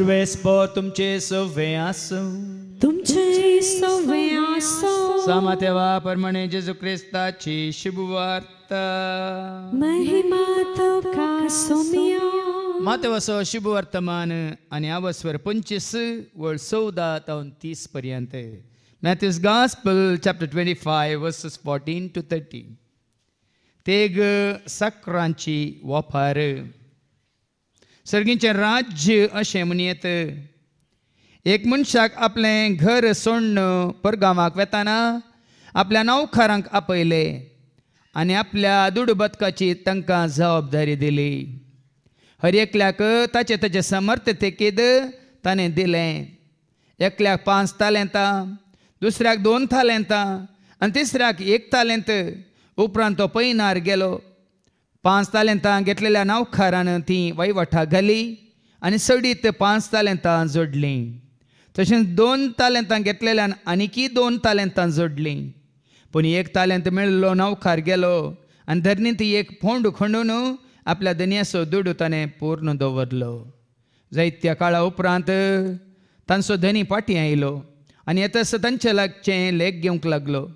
सर्वे तुमचे सव्वे आसव तुमचे सव्वे आसव सामा परमणे जेजू क्रिस्ताची शुभवार्ता महिमा तुका सोमिया माते वसो शुभ आणि आवस्वर पंचवीस वळ चौदा तावन तीस पर्यंत Matthew's gospel chapter twenty five verses fourteen to thirty तेग सक्रांची वाफार सर्गीचें राज्य अशें म्हण येत एक मनशाक आपलें घर सोडून परगांवाक वेताना आपल्या नौखारांक आपयले आनी आपल्या दुडबतकाची तांकां जबाबदारी दिली हर एकल्याक ताचे ताचे समर्थतेकीद ताणें दिलें एकल्याक पांच तालेंतां दुसऱ्याक दोन तालेंतां आनी तिसऱ्याक एक तालेंत उपरांत तो पैनार गेलो पांच तालेंतां घेतलेल्या नावखारान ती वैवठा घाली आनी सडीत पांच तालेंतां जोडलीं तशेंच दोन तालेंतां घेतलेल्यान आनीकय दोन तालेंतां जोडलीं पूण एक ताल्यांत मेळिल्लो नावखार गेलो आनी धरणी ती एक फोंड खणून आपल्या दुनियाचो दुडू ताणें पूर्ण दवरलो जायत्या काळा उपरांत तांचो धनी पाटी आयलो आनी येता आसतना तांचे लागचें लेख घेवंक लागलो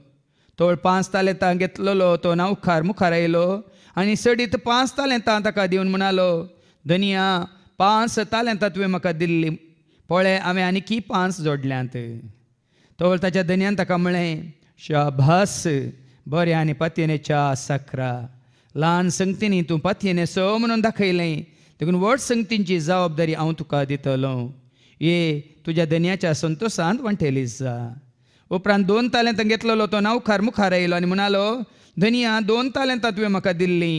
तो पांच तालेंतां घेतलेलो तो नावखार मुखार आयलो आणि सडीत पांच तालेंतां ताका दिवन म्हणालो धनिया पांच तालेंतां तुवें म्हाका दिल्ली पळय हांवें की पांच जोडल्यांत तो ताच्या धनयान ताका म्हळें शाभास बरें आनी पातयेने च्या साखरा ल्हान संगतींनी तूं पातयेने स म्हणून दाखयलें देखून व्हड संगतींची जबाबदारी हांव तुका दितलो ये तुज्या धनयाच्या संतोशांत वांटेली जा उपरांत दोन तालें घेतलेलो तो खार मुखार आयलो आनी म्हणालो धनिया दोन तालंतां तुवें म्हाका दिल्लीं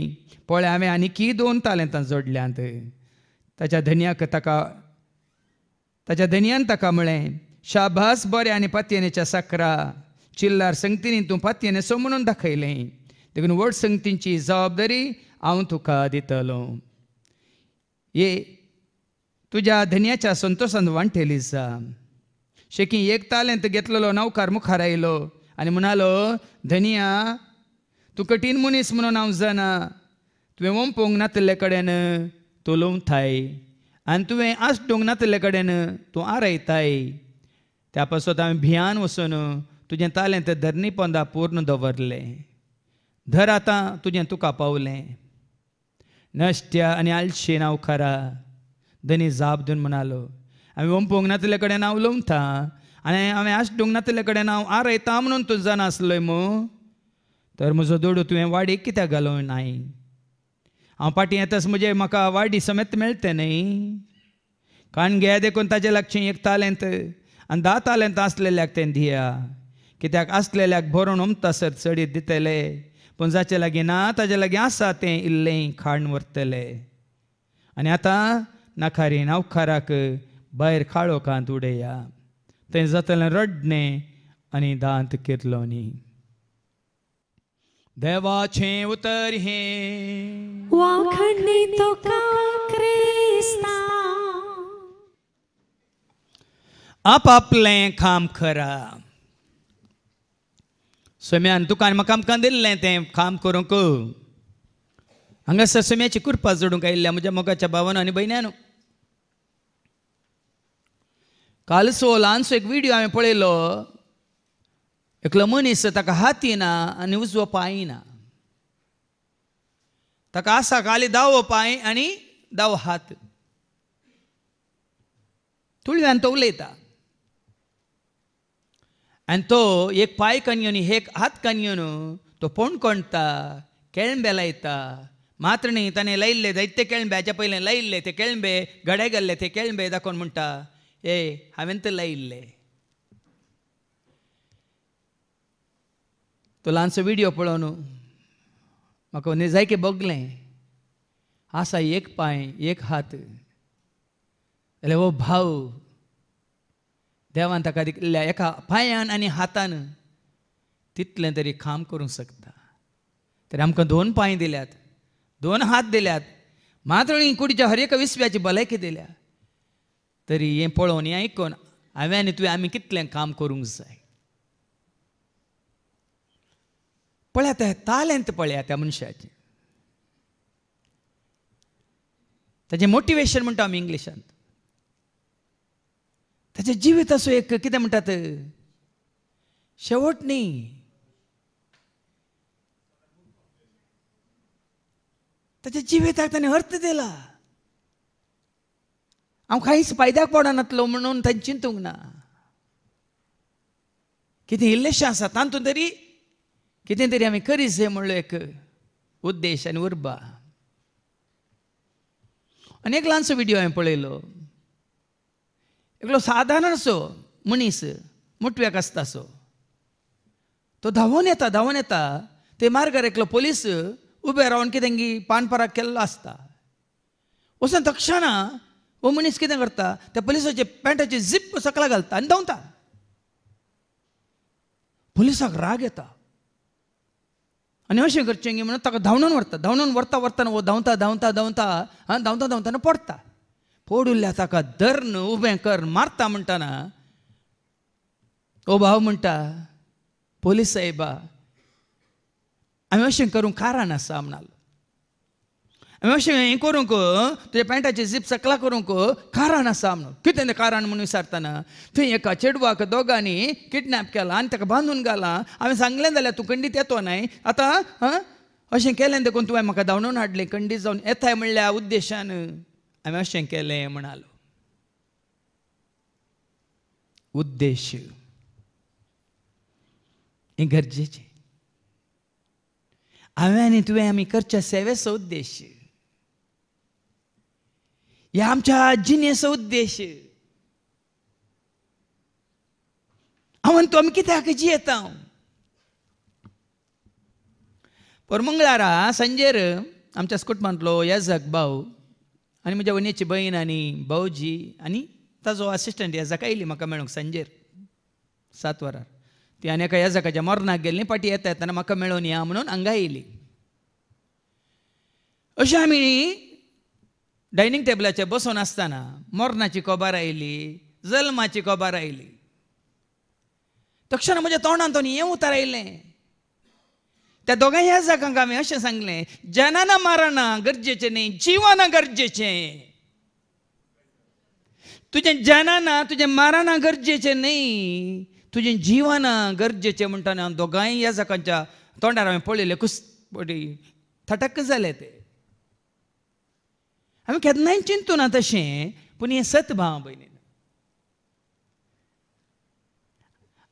पळय हांवें आनीकय दोन तालंतां जोडल्यांत ताच्या धनियाक ताका ताच्या धनियान ताका म्हळें शाबास बरें आनी पातयेनेच्या साकरा चिल्लार संगतीनी तूं पातयेने सोमणून दाखयलें देखून व्हड संगतींची जबाबदारी हांव तुका दितलो ये तुज्या धन्याच्या संतोषान वांटेली जा शेकी एक तालेंत घेतलेलो नौकार मुखार आयलो आनी म्हणालो धनिया तूं कठीण मनीस म्हणून हांव जाणा तुवें ओम नातले कडेन तोलोवं थाय आनी तुवें आस ना नातले कडेन तूं आरयताय त्या पासून हांवें भियान वचून तुजें तालें तें धरनी पोंदा पूर्ण दवरलें धर आतां तुजें तुका पावलें नश्ट्या आनी आलशी नांव खरा धनी जाप दिवन म्हणालो हांवें ओम पोंगनातले कडेन हांव था आनी हांवें आश डोंगनातले कडेन हांव आरयता म्हणून तुजो जाणा आसलो मू तर म्हजो दोडो तुवें वाडीक कित्याक घालूंक नाय हांव फाटीं येतास म्हजे म्हाका वाडी समेत मेळटलें न्ही कारण घेया देखून ताजे लागचें एक तालेंत आनी धा तालेंत आसलेल्याक तें दिया कित्याक आसलेल्याक भरून उमतासर चडीत दितले पूण जाचे लागीं ना ताजे लागीं आसा तें इल्लें खाण व्हरतले आनी आतां नाखारी नावखाराक भायर काळोखांत उडया थंय जातलें रडणें आनी दांत किरलो न्ही देवाचे उतर हे वाखणी तो का क्रिस्ता आप आपले काम करा सोम्यान तुका म्हाका आमकां दिल्लें तें काम करूंक हांगासर सोम्याची कुरपा जोडूंक आयिल्ल्या म्हज्या मोगाच्या भावान आनी भयण्यान काल सोलानसो एक व्हिडिओ हांवें पळयलो एकलो मनीस ताका हाती ना आनी उजवो पांय ना ताका आसा खाली दावो पांय आनी दाव हात तुळव्यान तो उलयता आनी तो एक पांय कानयोनी एक हात कानयोन तो पोंड कोणता केळंबे लायता मात्र न्ही ताणें लायिल्ले जायते केळंब्याच्या पयलें लायिल्ले ते केळंबे गडे गेल्ले ते केळंबे दाखोवन म्हणटा ए हांवें ते लायिल्ले तो ल्हानसो व्हिडिओ पळोवन म्हाका निजायके बगलें आसा एक पांय एक हात जाल्यार हो भाव देवान ताका दिल्ल्या एका पांयान आनी हातान तितलें तरी काम करूंक शकता तर आमकां दोन पांय दिल्यात दोन हात दिल्यात मात्र कुडीच्या हर एक विस्व्याची भलायकी दिल्या तरी हें पळोवन हें आयकून हांवें आनी तुवें आमी कितलें काम करूंक जाय पळयात ताल्यांत पळया त्या मनशाचे ताजें मोटिवेशन म्हणटा आम्ही इंग्लिशांत ताजे जिवीत असो एक कितें म्हणटात शेवट न्ही ताच्या जिविताक ताणें अर्थ दिला हांव कांयच फायद्याक पडनातलो म्हणून ताणें चिंतूंक ना कितें इल्लेशें आसा तातूंत तरी कितें तरी आमी से म्हणलो एक उद्देश आनी उर्बा आनी एक ल्हानसो व्हिडियो हांवें पळयलो एकलो सादारणसो मनीस मुटव्याक आसता सो तो धांवून येता धांवून येता ते मार्गार एकलो पोलीस उबे रावन कितेंगी पानपराग केल्लो आसता वचून तक्षणा हो मनीस कितें करता त्या पुलिसाचे पॅन्टाचे झीप सकला घालता आनी धांवता पुलिसाक राग येता ತಕ ವರ್ತ ವರ್ತ ವರ್ತನ ಓ ಪೋಡುಲ್ಲ ದರ್ನ ಅನ್ನ ಅರ್ಚ ಓ ಬಾವು ಪಡೂರಲ್ಲರ್ನ ಪೊಲೀಸ್ ಮಾರ್ತಾಟಾ ಪೊಲಿ ಸಾಹಿ ಕಾಲ मातशें हें करूंक तुज्या पॅन्टाची झीप सकला करूंक कारण आसा म्हणून कितें तें कारण म्हणून विचारतना थंय एका चेडवाक दोगांनी किडनॅप केला आनी ताका बांदून घाला हांवें सांगलें जाल्यार तूं कंडीत येतो न्हय आतां अशें केलें देखून तुवें म्हाका धांवडून हाडलें कंडीत जावन येताय म्हणल्या उद्देशान हांवें अशें केलें म्हणालो उद्देश हें गरजेचें हांवें आनी तुवें आमी करच्या सेवेचो उद्देश या आमच्या जिनेचा उद्देश जी ತ್ವಮ್ ಕಿತಾಕ ಜಿಯತಾವ್ ಪೊರ್ಮಂಗಳಾರ संजेर आमच्या स्कुटमांतलो येझाक भाऊ आनी म्हज्या वनेची भयण आनी भाऊजी आनी ताजो असिस्टंट येझाका येयली म्हाका मेळूंक संजेर सात वरार ती आनी एका येझाकाच्या मरणाक गेल्ली फाटी येता येताना म्हाका मेळोवन या म्हणून हांगा येयली अशें आमी डायनिंग टेबलाचेर बसून असताना मरणाची कोबार आयली जल्माची कोबार आयली तक्षण म्हज्या तो हें उतार आयलें त्या दोगांय ह्या जागांक हांवें अशें सांगलें जनन मरण गरजेचें न्ही जीवन गरजेचें तुजें जनन तुजें मारना गरजेचें न्ही तुजें जीवन गरजेचें म्हणटना दोगांय ह्या जागांच्या तोंडार हांवें पळयलें बडी थटक्क झाले ते आमी केन्नाय ना तशें पूण हे सतभाव भयणी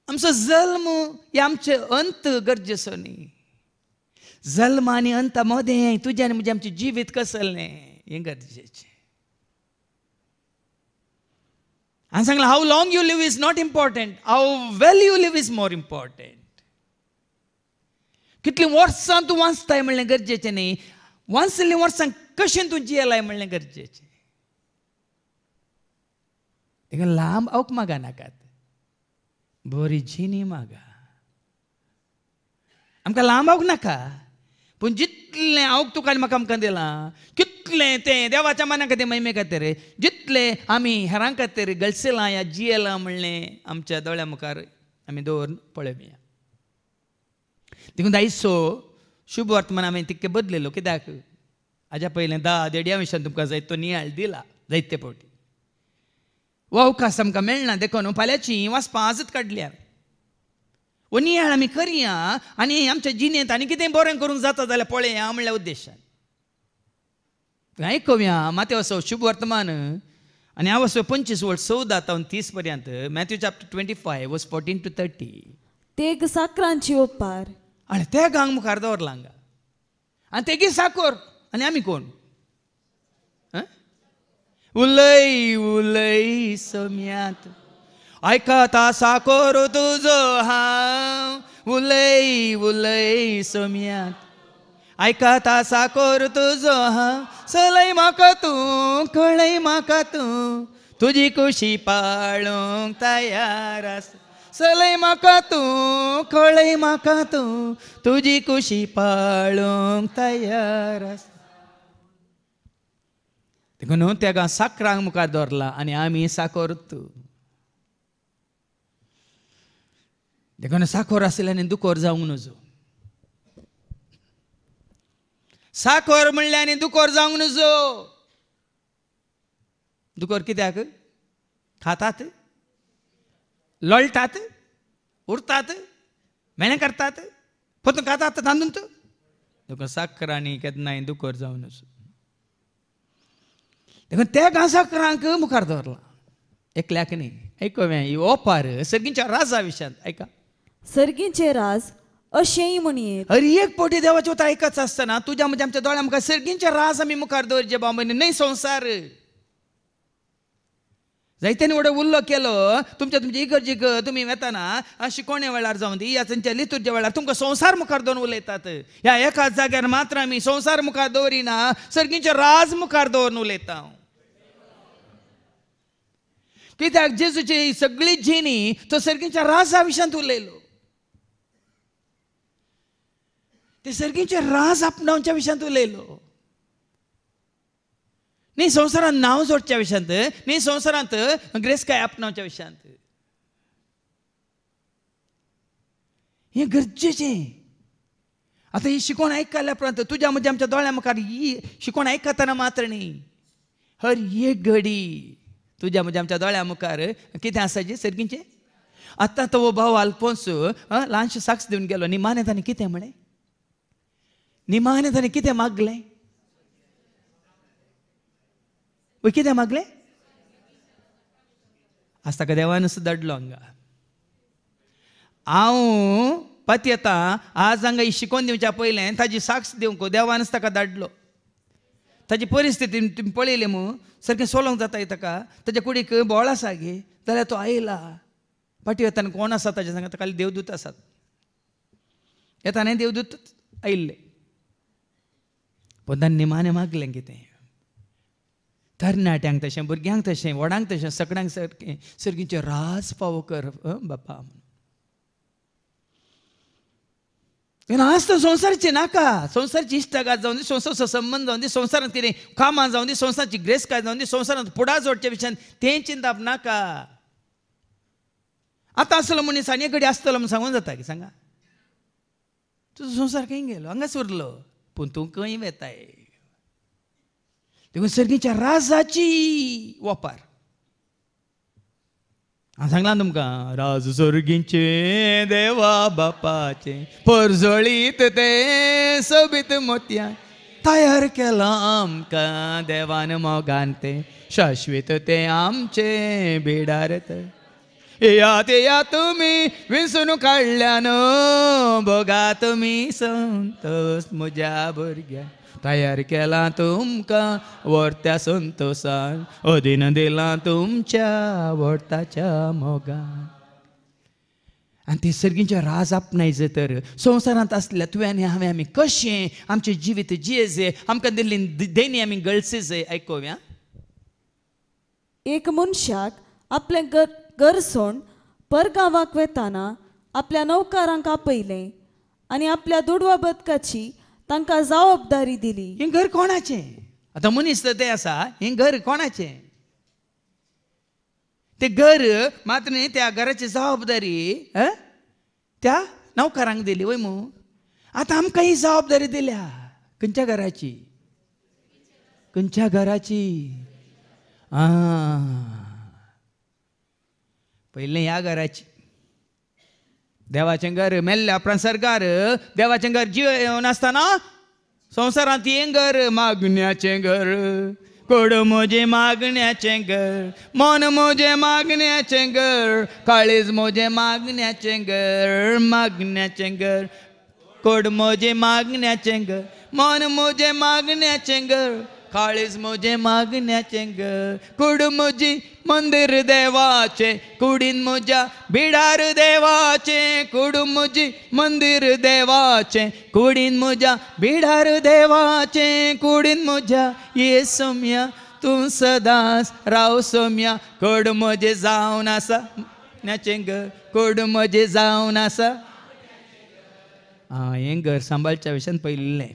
आमचो जल्म हे आमचे अंत गरजेचो न्ही जल्म आनी अंत मदें तुज्या आनी म्हजें आमचें जिवीत कसलें हें गरजेचें हांवें सांगलां how long you live is not important how well you live is more important कितलीं वर्सां तूं वाचताय म्हणलें गरजेचें न्ही वाचलेलीं वर्सां कशें तूं जियेलाय म्हणलें गरजेचें तेका लांब अवक मागा नाकात बरी जिणी मागा आमकां लांब अवक नाका पूण जितलें हांव तुका आनी म्हाका आमकां दिलां कितलें तें देवाच्या मना खातीर महिमे खातीर जितले आमी हेरां खातीर गलसेलां या जियेलां म्हणलें आमच्या दोळ्या मुखार आमी दवरून पळोवया देखून शुभ वर्तमान हांवें तितके बदलेलो कित्याक हाज्या पयलें धा देडया मिशान तुमकां जाय तो नियाळ दिला जायत ते फावटी अवकाश आमकां मेळना देखून फाल्यांची वाचपां आजच काडल्यार हो नियाळ आमी करया आनी आमच्या जिणेंत आनी कितें बरें करूंक जाता जाल्यार पळया म्हणल्या उद्देशान आयकुया माते वसो शुभ वर्तमान आनी हांव वसो पंचवीस वर्स चवदा तावन तीस पर्यंत Matthew chapter twenty five was fourteen to thirty तेग साकरांची ओपार आनी तेग हांगा मुखार दवरला हांगा आनी तेगी साकोर आणि आम्ही कोण उलय उलई सम्यात ऐकता करू तुझो हा उलय उलई सोम्यात ऐकता करू तुझो हा सलई म्हाका तू कळई म्हाका तू तुझी खुशी पाळूंक तयार आस सलई म्हाका तूं कळई म्हाका तू तुझी खुशी पाळूंक तयार आस देखून तेका साकरांक मुखार दवरला आनी आमी साकोरत देखून साकोर आनी दुखोर जावंक नजो साखर म्हणल्या आनी दुकोर जावंक नजो दुखोर कित्याक खातात लोळटात उरतात मेणें करतात पोतून खातात तांदून तूं दुखो साखर आनी केन्नाय दुखोर जावं नजो देखून ತೆಗ मुखार ಮುಖಾರ್ एकल्याक न्ही ऐकवें ही ओपार सर्गींच्या राजा विशयान ऐका सर्गींचे राज अशेंय म्हणयेत अरे एक पोटी देवाचे उतर आयकच आसतना तुझ्या म्हणजे आमच्या दोळ्या मुखार सर्गींचे राज आमी मुखार दवरचे बाबा न्हय संसार जायत्यानी उडो उल्लो केलो तुमच्या तुमची इगर्जी इगर्ज तुम्ही वेताना कोण्या वेळार जावन दी या तुमच्या लितुरच्या वेळार तुमकां संवसार मुखार दोन उलयतात ह्या एकाच जाग्यार मात्र आमी संवसार मुखार दवरिना सर्गींचे राज मुखार दवरून उलयता कित्याक जेजूची सगळी जिणी तो सर्गींच्या राजा विशांत उलयलो ते सर्गींचे राज आपणावच्या विशांत उलयलो నీ సంవత్సరాన్ని నామం చోట్చే విషయాంత నీ సంవత్సరాంత గ్రేస్ काय आपणावच्या विषयांत हे गरजेचें आतां ही शिकोण आयकल्या उपरांत तुज्या म्हज्या आमच्या दोळ्या मुखार ही शिकोण आयकतना मात्र न्ही हर एक घडी तुज्या मध्ये आमच्या दोळ्या मुखार कितें आसा जी सारकींचें आतां तो भाव आल्पोन्सो ल्हानशें साक्ष दिवन गेलो निमाणे ताणें कितें म्हळें निमाणे ताणें कितें मागलें ಹೋಯ್ आज ಮಗಳೇ ಅಸ್ತಕ ದೇವಾನಸ್ ದಡ್ಲೊಂಗ ಹಾವು ಪತಿ येता आज हांगा ही शिकोवन दिवच्या पयलें ताजी साक्ष दिवंक देवानच ताका दाडलो ताजी परिस्थिती तुमी पळयली मू सारकें सोलोंक जाता ताका ताज्या कुडी बोळ आसा गे जाल्यार तो आयला येता येताना कोण आसा ताज्या सांगा ताका देवदूत आसात येताना देवदूत आयिल्ले पण ताणें निमाणें मागलें कितें तरणाट्यांक तशें भुरग्यांक तशें व्हडांक तशें सगळ्यांक सारकें सर्गीचे रास फावो कर बापा रास तर संवसारचे नाका संवसारची इश्टागात जावन दी संवसारचो संबंध जावन दी संवसारांत कितें कामां जावन दी संवसारची ग्रेसकाय जावन दी संवसारांत पुडा जोडच्या विशयान तें चिंताप नाका आतां आसलो मनीस आनी कडेन आसतलो म्हूण सांगून जाता की सांगा तुजो संवसार खंय गेलो हांगाच उरलो पूण तूं खंय वेताय तेव्हा सर्गीच्या राजाची वापर हांव सांगलां तुमकां राज सर्गीचे देवा बापाचे परजळीत ते सोबीत मोत्या तयार केला आमकां देवान मोगान ते शाश्वत ते आमचे बिडारत यात या तुम्ही विसरून काढल्यानं बघा तुम्ही संतोष म्हज्या भुरग्या तयार केला तुमका वरत्या संतोसान अधीन दिला तुमच्या वरताच्या मोगा आनी ते सर्गींचे राज आपणायचे तर संवसारांत असल्या तुवें हांवें आम्ही कशें आमचे जिवीत जियेजे आमकां दिल्ली देणी आमी गळसेजे ऐकोव्या एक मनशाक आपलें गत घर परगावाक परगांवाक वेताना आपल्या नौकारांक आपयलें आणि आपल्या दुडवा बदकाची तांकां जबाबदारी दिली हे घर कोणाचे आता मनीस तर ते असा हे घर कोणाचे ते घर मात्र न्ही त्या घराची जबाबदारी त्या नौकारांक दिली वय मू आता आमकां ही जबाबदारी दिल्या खंयच्या घराची खंयच्या घराची आं पहिले या घराची देवाचें घर मेल्ल्या प्रसार घर देवाचें घर जीव नासतना संवसारांत ये घर मागण्याचें घर कोड मोजे मागण्याचें घर मन मोजे मागण्याचें घर काळीज मोजे मागण्याचें घर मागण्याचें घर कोड मोजे मागण्याचें घर मन मोजे मागण्याचें घर काळीज मुझे मागण्याचे ग कुड मुजी मंदिर देवाचे कुडीन मुजा बिडार देवाचे कुड मुजी मंदिर देवाचे कुडीन मुजा बिडार देवाचे कुडीन मुझ्या ये सोम्या तू सदास राव सोम्या कोड मुझे जाऊन असा न्याचे ग कोड मुझे जाऊन असा हें घर सांभाळच्या विषयात पहिले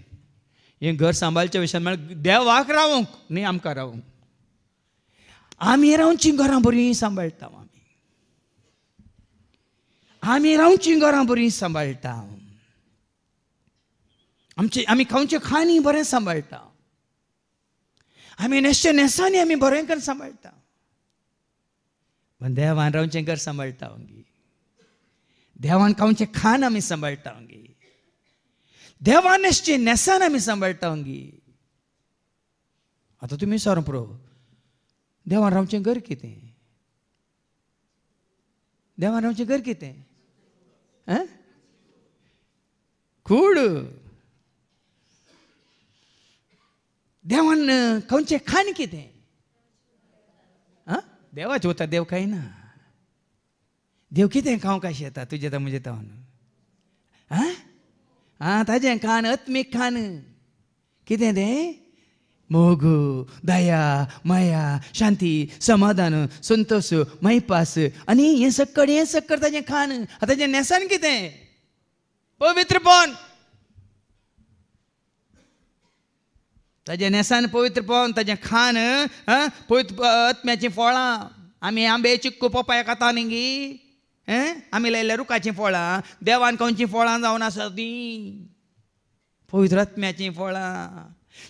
हें घर सांबाळच्या विशयान म्हळ्यार देवाक रावंक न्ही आमकां रावूंक आमी रावची घरां बरीं सांबाळटा आमी आमी रावची घरां बरीं सांबाळटा आमची आमी खावचें खाणी बरें सांबाळटा आमी न्हेसचे न्हेसांनी आमी बरें कर सांबाळटा देवान रावचें घर सांबाळटा देवान खावचें खाण आमी सांबाळटा దేవాన్ని నెస్సానమి సంబట్టాంగి आता तुम्ही प्रो देवान रावचें घर कितें देवान रावचें घर कितें आं खूड देवान खंयचें खाण कितें आं देवाचें देव काय ना देव कितें खावंक काशें येता तुजें तर म्हजें तावन आं आं ताजें खान अत्मीक खान कितें तें मोग दया माया शांती समाधान संतोष मैपास आनी हें सक्कड हें सक्कड ताजें खान ताजें नेसान कितें पवित्रपण ताजें नेसान पवित्रपण ताजें खान पवित्र आत्म्याचीं फळां आमी आंबे चिक्कू पोपाय खाता न्ही गी आम्ही आमी लायल्या रुखाचीं फळां देवान खंयचीं फळां जावन आसा तीं पवित्रात्म्याचीं फळां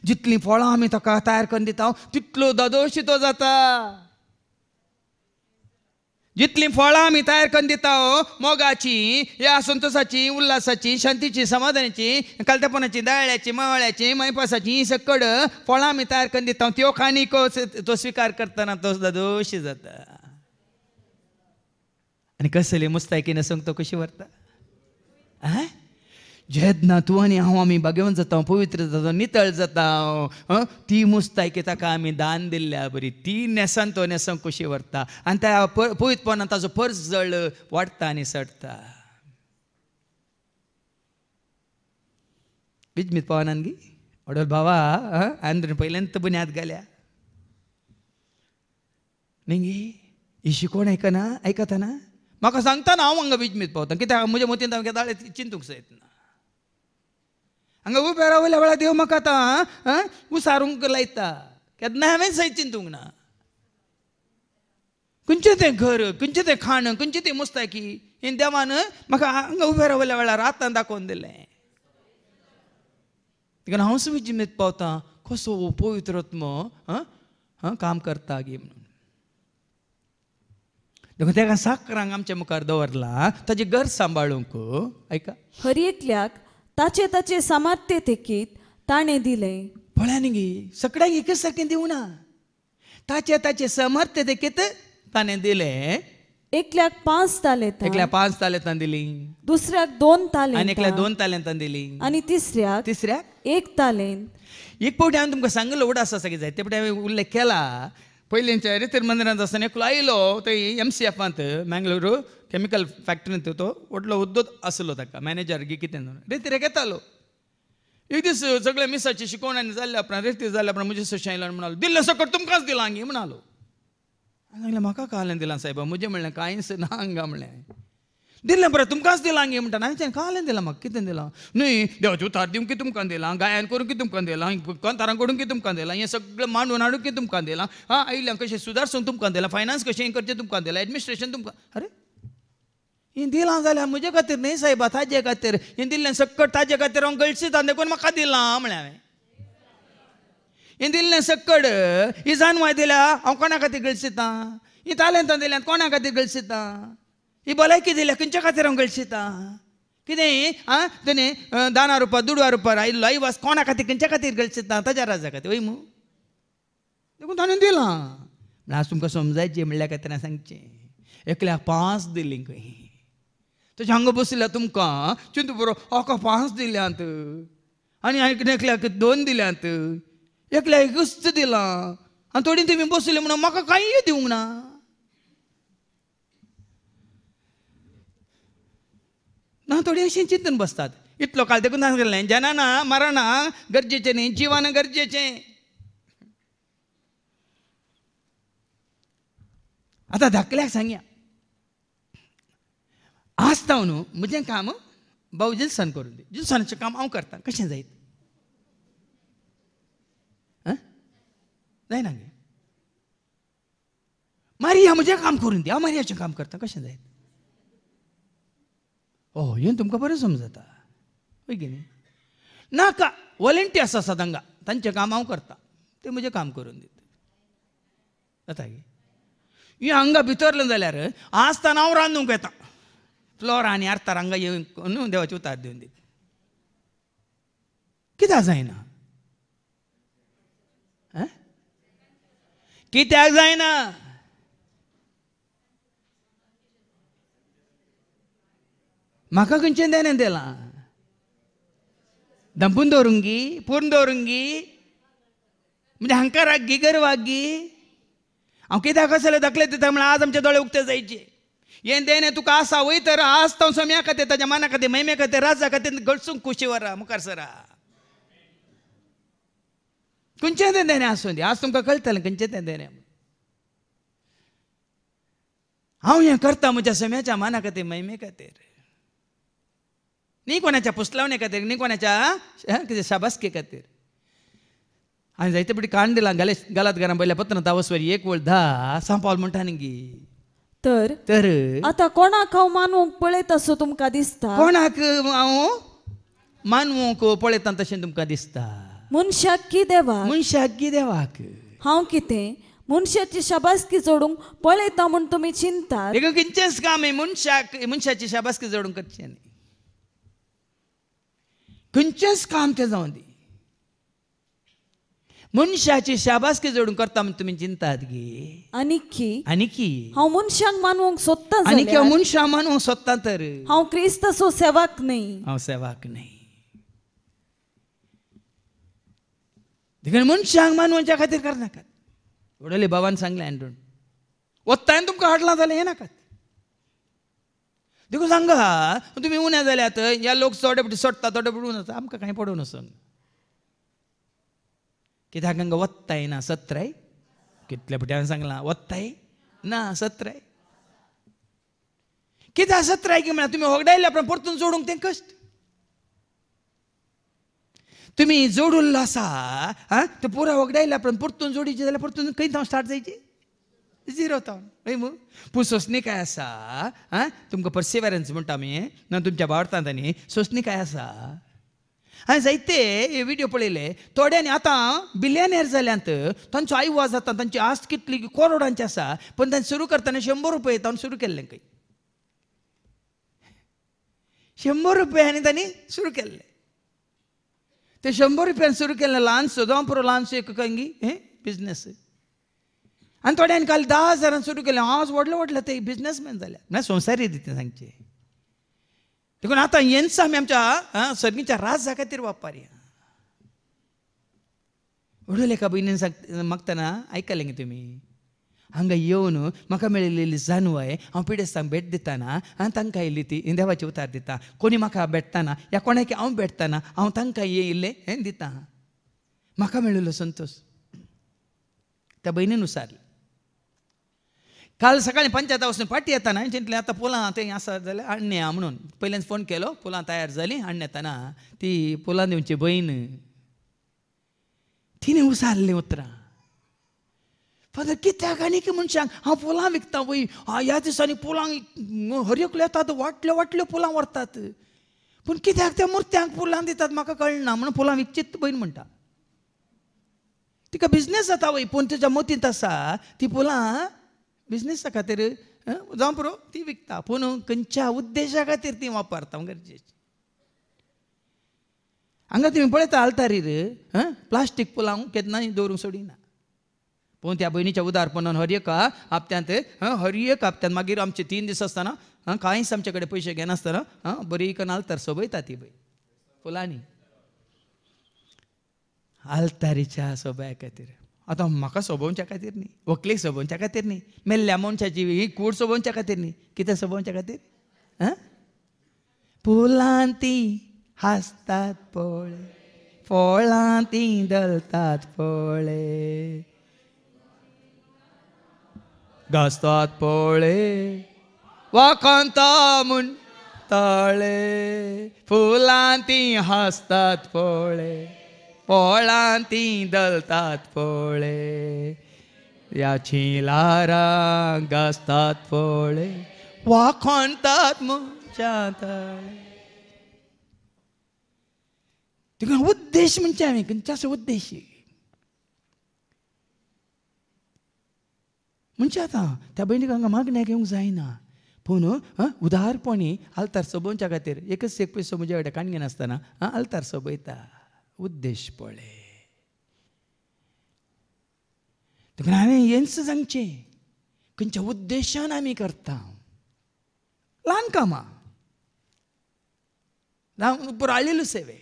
जितलीं फळां आमी ताका तयार करून दिता तितलो दोदोशी तो जाता जितलीं फळां आमी तयार करून दिता मोगाची या संतोशाची उल्हासाची शांतीची समाधानाची कालतेपणाची दाळ्याची मावळ्याची मैपासाची ही सकड फळां आमी तयार करून दिता त्यो खाणी तो स्विकार करतना तो दोशी जाता आनी की न सांगतो कशी व्हरता आं ना तूं आनी हांव आमी भगवान जाता पवित्र जाता नितळ जाता ती मुस्तायकी ताका आमी दान दिल्या बरी ती नेसान तो नेसांक कशी व्हरता आणि त्या पवित्रपणान ताजो पर्स जळ वाडटा आनी सडटा बीज पवनान गी ऑडोल भावा आंद्र पहिल्यांद बुन्यात गेल्या निंगी ही कोण ऐकना ऐकता ना म्हाका सांगताना हांव हांगा विजमीत पावता कित्याक म्हज्या मतीन हांव दाळे चिंतूंक जायतना हांगा उबे रावल्या वेळार देव म्हाका आतां उसारूंक लायता केन्ना हांवें सैत चिंतूंक ना खंयचें तें घर खंयचें तें खाण खंयचें तें मुस्ताकी हें देवान म्हाका हांगा उबे रावल्या वेळार आतां दाखोवन दिलें देखून हांव सुविजिमेत पावतां कसो पवित्रत्म काम करता गे म्हणून देखो त्या साकरांक आमच्या मुखार दवरला ताजे घर सांबाळूंक ऐका हरयेकल्याक ताचे ताचे सामर्थ्य तेकीत ताणें दिलें पळ्या न्ही गी सगळ्यांक एकच सारकें दिवं ना ताचे ताचे सामर्थ्य देखीत ताणें दिलें एकल्याक पांच ताले एकल्या पांच ताले तान दिली दुसऱ्याक दोन ताले आणि एकल्या दोन ताले तान दिली आनी तिसऱ्या तिसऱ्याक एक तालेन एक पावटी हांवें तुमकां सांगलो उडो आसा सगळें जाय ते पावटी हांवें उल्लेख केला पहिलीच्या रितीर् मंदिरात असताना एक आयो ते एम सी एफात केमिकल कॅमिकल तो वडील उद्दोग असलो त्या मॅनेजर गी किती रेतीर एक घेतालो एक दीस सगळ्या मिसची शिकवण झाल्या उपांतरांती ज्या उपां दिलं सकट तुमकांच दिला हा म्हणालो सांगले मला कालन दिला साहेब मुजे म्हले काहीच ना हांगा म्हणले दिल्लें बरें तुमकांच दिलां गे म्हणटा हांवें तें कालें दिलां म्हाका कितें दिलां न्हय देवाच्या उतार दिवंक कितें तुमकां दिलां गायन करूंक कितें तुमकां दिलां कोंतारां करूंक कितें तुमकां दिलां हें सगळें मांडून हाडूंक कितें तुमकां दिलां आं आयल्यांक कशें सुदारसून तुमकां दिलां फायनान्स कशें करचें तुमकां दिलां एडमिनिस्ट्रेशन तुमकां अरे हें दिलां जाल्यार म्हजे खातीर न्ही सायबा ताजे खातीर हें दिल्लें सक्कट ताजे खातीर हांव गळशी देखून कोण म्हाका दिलां म्हळ्यार हांवें हें दिल्लें सक्कड ही वाय दिल्या हांव कोणा खातीर गळशितां ही तालेंतां दिल्यांत कोणा खातीर गळशितां ही दिल्या खंयच्या खातीर हांव గెలిచిత कितें आं तेणे दाना रुपया दुडवा रुपया आयिल्लो वास कोणा खातीर खंयच्या खातीर गरजेता ताज्या राजा खातीर वय मू देखून ताणें दिलां म्हळ्यार आज तुमकां समजायचें म्हणल्यार काय तेन्ना सांगचें एकल्याक पांच दिलीं खंय तशें हांगा बसल्या तुमकां चिंत बरो आका पांच दिल्यांत आनी आनी एकल्याक दोन दिल्यांत एकल्याक एकच दिलां आनी थोडीं तुमी बसले म्हणून म्हाका कांय दिवंक ना ना थोडी अशें चिंतून बसतात इतलो काल देखून सांगलें जनाना मरणा गरजेचें न्ही जीवन गरजेचें आतां धाकल्याक सांगया आसता न्हू म्हजें काम भाऊ जिल्सन करून दी जिल्सनाचें काम हांव करतां कशें जायत जायना गे मारिया म्हजें काम करून दी हांव मारियाचें काम करता कशें जायत ಓಹ್ ಏನು ತುಮಕ ಬರೋ ಸಮಜತ की न्ही नाका वॉलेंटी आसा तांकां तांचें काम हांव करतां ते म्हजें काम करून दिता जाता गे हे हांगा भितरलें जाल्यार आसतना हांव रांदूंक येता फ्लोर आनी आरतार हांगा येवन देवाचे देवाची उतार दिवन दिता कित्याक जायना कित्याक जायना म्हाका खंयचें देणें देलां दंपून दवरुंगी पुरून दवरुंगी म्हणजे हांकां गी गर गी हांव कित्याक असले दखले दिता म्हळ्यार आज आमचे दोळे उक्ते जायचे हे देणें तुका आसा तर आज तो सोम्या खातीर ताच्या मना खातीर मैम्या खातीर राजा खातीर घडसूंक खुशी वरा मुखार सरा खंयचें तें देणें आसूं दी आज तुमकां कळटलें खंयचें तें देणें हांव हें करता म्हज्या सोम्याच्या मना खातीर मैमे खातीर నీ కొనచ్చా పుస్తలవనే కత్తిరి कोणाच्या కొనచ్చా షాబాస్కే కత్తిరి ఆయన అయితే कांड ಕಾಣಲಿಲ್ಲ ಗಲೇ ಗಲಾತ್ पयल्या पत्र ಪತ್ತನ ತಾವಸ್ವರಿ एक ವೋಲ್ ಧಾ सांपावल म्हणटा निंगी तर तर आता कोणाक हांव मानवूंक पळयत असो तुमकां दिसता कोणाक हांव मानवूंक पळयता तशें तुमकां दिसता मनशाक की देवा मनशाक की देवाक हांव कितें मनशाची शाबासकी जोडूंक पळयता म्हूण तुमी चिंता किंचेंच काम मनशाक मनशाची शाबासकी जोडूंक करचें न्ही खंयचेंच काम तें जावं दी मनशाची शाबासकी जोडून करता म्हण तुमी चिंतात गे आनिकी की हांव मनशांक मानवंक सोदता आनी हांव मनशांक मानवंक सोदता तर हांव सो सेवाक न्हय हांव सेवाक न्हय देखून मनशांक मानवच्या खातीर करनाकात वडले बाबान सांगलें अँड्रोन वत्ता तुमकां हाडला जाल्यार हें नाकात देखू सांगा तुम्ही उण्या जाल्यात या लोक चोडे सोडता सोडटा चोडे पटी उणता आमकां कांय पडूं की कित्याक गंगा वत्ताय ना सत्राय कितल्या पटी हांवें सांगलां वत्ताय ना सत्राय कित्याक सत्राय की म्हळ्यार तुम्ही वगडायल्या पण परतून जोडूंक ते कश्ट तुम्ही जोडुल्लो आसा आ ते पुरा होगडायल्या पण परतून जोडीची जाल्यार परतून खंय थांव स्टार्ट जायची झिरोवता हय मू पूण सोंसणी काय आसा आं तुमकां पर्सिवरन्स म्हणटा आमी ना तुमच्या भावार्थांत न्ही सोंसणी काय आसा हांवें जायते हे व्हिडियो पळयले थोड्यांनी आतां बिलियनेर जाल्यांत तांचो वाज जाता तांची आस्त कितली करोडांची आसा पूण तांणी सुरू करताना शंबर रुपया तावन सुरू केल्लें खंय शंबर रुपयांनी तांणी सुरू केल्ले ते शंबर रुपयान सुरू केल्लें ल्हान जावं पुरो ल्हानसो एक कंगी हे बिझनेस आनी थोड्यान काल धा हजारान सुरू केलें हांव व्हडलो व्हडलो ते बिजनसमॅन जाल्या म्हळ्यार संवसारी रितीन सांगचे देखून आतां येन्स आमी आमच्या सर्गीच्या राजा खातीर वापरी व्हडले एका भयणीन सांग मागतना आयकलें गे तुमी हांगा येवन म्हाका मेळिल्ली जानवय हांव पिडेस्तांक भेट दिताना हांव तांकां येयली ती देवाची उतार दिता कोणी म्हाका भेटताना या कोणाक हांव भेटताना हांव तांकां येयिल्लें हें दिता म्हाका मेळिल्लो संतोश त्या भयणीन उसारलें काल सकाळी पंचायता वचून पाटी येताना चिंतले आता पुलां तें आसा जाल्यार हाडण्या म्हणून पयल्यान फोन केलो पुलां तयार झाली हाडून येताना ती पुलां दिवची भयण तिने उसारलीं उतरां फादर कित्याक आनीक मनशांक हांव पुलां विकता पळय ह्या दिसांनी पुलां हरयकल्यो येतात वाटल्यो वाटल्यो पुलां व्हरतात पूण कित्याक त्या मुर्त्यांक पुलां दितात म्हाका कळना म्हणून पुलां विकचीत भयण म्हणटा तिका बिझनेस जाता वय पूण तिच्या मतींत आसा ती पुलां बिझनेसा खातीर जावं पुरो ती विकता पूण खंयच्या उद्देशा खातीर ती वापरता गरजेची हांगा तुमी पळयता आलतारीर प्लास्टीक पुलां केन्नाय दवरूंक सोडिना पूण त्या भयणीच्या उदारपणान हर एका हप्त्यांत हर एक हप्त्यांत मागीर आमचे तीन दीस आसतना कांयच आमचे कडेन पयशे घेनासतना बरी करून आलतार सोबयता ती भयण फुलांनी आलतारीच्या सोब्या खातीर आतां म्हाका सोबोवच्या खातीर न्ही व्हंकलेक सोबोवच्या खातीर न्ही मेल्ल्या मनशाची ही कूड सोबोवच्या खातीर न्ही कितें सोबोवच्या खातीर फुलां ती हांसतात पळय फळां ती दलतात पळय घासतात पळय वाकंत म्हूण तळे फुलां ती हांसतात पळय पोळां ती दलतात पोळे याची लारा गासतात पोळे वाखणतात मुच्या तळे उद्देश म्हणजे आम्ही खंयच्या उद्देश म्हणजे आता त्या भयणीक हांगा मागण्या घेवंक जायना पूण उदारपणी आलतार सोबोवच्या खातीर एकच एक पयसो म्हजे कडेन काणगे नासतना आलतार सोबयता उद्देश पळे तुका हांवें हेंच सांगचें खंयच्या उद्देशान आमी करता ल्हान कामां जावं पुरायलेलो सेवे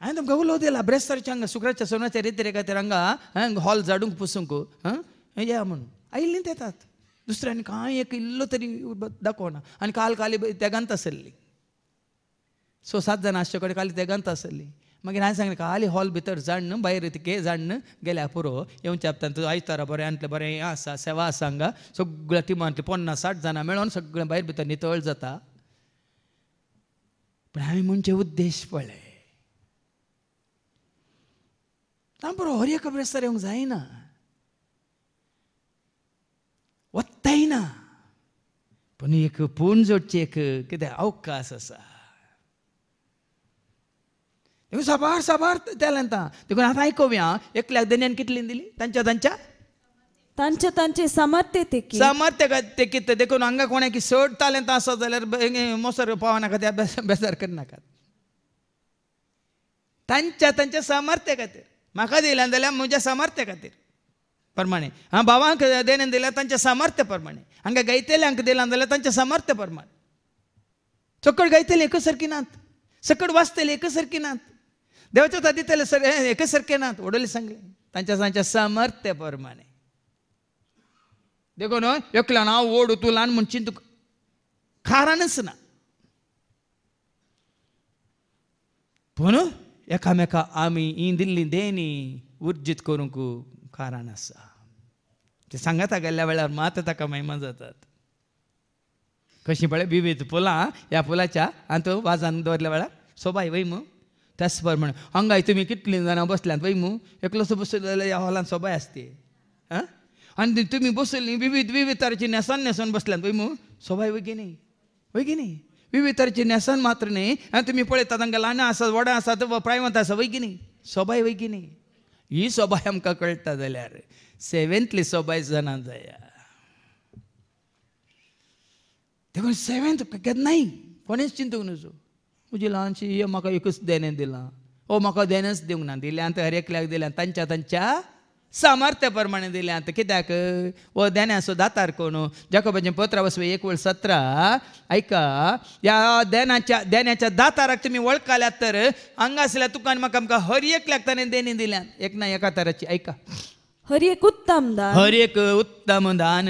हांवें तुमकां उलोव दिला ब्रेस्तारच्या हांगा शुक्राच्या सोनाच्या रेतेरे खातीर हांगा हॉल झाडूंक पुसूंक हां या म्हणून आयिल्ली येतात दुसऱ्यांनी कांय एक इल्लो तरी दाखोवना आनी काल काली तेगांत आसली ಸೊ ಸಾತ್ ಜನ ಅಷ್ಟೇ ಕಡೆ ಖಾಲಿ ತೆಗಂತ ಆಸಲ್ಲಿ मागीर हांवें सांगलें खाली हॉल भितर जाण्ण भायर तिके जाण्ण गेल्या पुरो येवच्या आपतान तुजो आयतारा बरें आंतलें बरें हें आसा सेवा आसा हांगा सगळ्या टिमांतलीं पन्नास साठ जाणां मेळोन सगळें भायर भितर नितळ जाता पूण हांवें म्हणजे उद्देश पळय तां बरो हर एक अभ्यासार येवंक जायना वत्ताय ना पूण एक पूण जोडची एक कितें अवकाश आसा तेव्हा सभार साबार त्याला देखून आतां ऐकूया एकल्याक देण्यान कितलीन दिली तांच्या तांच्या त्यांचे तांचे सामर्थ्य ते सामर्थ्य ते कितें देखून हांगा कोणाकी चड तालेंत आसा जाल्यार मोसर पावना त्या बेजार करनाकात तांच्या तांच्या समर्थ्य खातीर म्हाका दिल्यान जाल्यार म्हज्या समर्थ्य खातीर प्रमाणे हांव भावांक देणें दिल्या तांच्या सामर्थ्य प्रमाणे हांगा गायतेल्यांक दिला जाल्यार तांच्या सामर्थ्य प्रमाणे सकट गायतेली एकसारखी नात सकट वाचतेली एकसारखी नात देवाच्या आधी त्याला सर एकसारखे ना ओढले सांगले त्यांच्या सांगच्या सामर्थ्य प्रमाणे देखून ना हांव ओढ लहान म्हणची तुका खारानच ना पूण एकामेका आमी ही दिल्ली उर्जित उर्जीत करूंक कारण असा ते सांगाता गेल्या वेळार मात ताका महिमा जातात कशी पळय विविध पुलां ह्या पुलाच्या तो वाजान दवरल्या वेळार सोबाय वै त्याच प्रमाणे हंगाय तुमी कितलीं जाणां बसल्यात पळय मू एकलोसो बसयलो जाल्यार ह्या हॉलांत सोबाय आसती आं आनी तुमी बसलीं विविध विविध तरेची न्हेसान न्हेसून बसल्यात पळय मू सोबाय वगी न्ही वगी न्ही विविध तरेची न्हेसान मात्र न्ही आनी तुमी पळयता तांकां ल्हानां आसात व्हडां आसात प्रायमत आसा वैगी न्ही सोबाय वैगी न्ही ही सोबाय आमकां कळटा जाल्यार सेवेंथली सोबाय जाणां जाया देखून सेवेंत केन्नाय कोणेच चिंतूंक नजो म्हजी ल्हानशी हे म्हाका एकच देणें दिलां हो म्हाका देणेंच दिवंक ना दिल्यां हर एकल्याक दिल्यान तांच्या तांच्या सामर्थ्या प्रमाणे दिल्या आतां कित्याक हो देण्या दातार कोण जाकोबाचें पत्र बसवे एक वळ सतरा आयका ह्या देण्याच्या देण्याच्या दाताराक तुमी वळखल्यात तर हांगासल्या आनी म्हाका आमकां हर एकल्याक ताणें देणी दिल्यान एक ना एका तराची आयका हरी एक उत्तम दान हरी एक उत्तम दान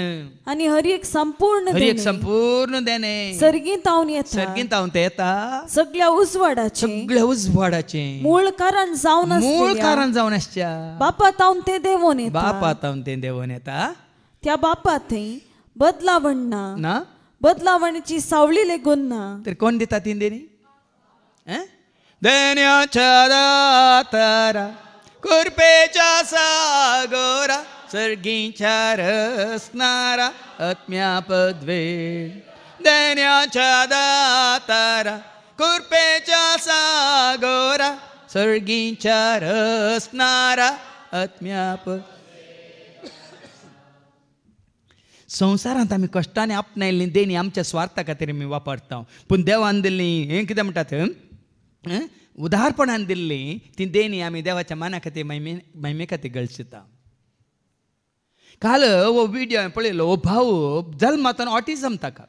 आणि हरी एक संपूर्ण हरी एक संपूर्ण देणे सर्गीत हांव येत सर्गीत हांव ते येता सगळ्या उजवाडाचे सगळ्या उजवाडाचे मूळ कारण जावन मूळ कारण जावन आसच्या बापा तावन ते देवोन बापा तावन ते देवोन येता त्या बापा थंय बदलावण ना ना बदलावणीची सावली लेगून ना तर कोण देता तीन देणी देण्याच्या दातारा खुरपेच्या सागोरा सर्गीच्या रसणारा आत्म्या पदवे दैन्याच्या दातारा खुरपेच्या सागोरा सर्गीच्या रसणारा आत्म्याप संवसारांत आमी कश्टांनी आपणायल्ली देणी आमच्या स्वार्था खातीर आमी वापरता पूण देवान दिल्ली हे कितें म्हणटात उदारपणान दिल्ली ती देणी आमी देवाच्या मना खातीर महिमे महिमे खातीर गळशिता काल वो विडियो हांवें पळयलो हो भाऊ जल्मातून ऑटिजम ताका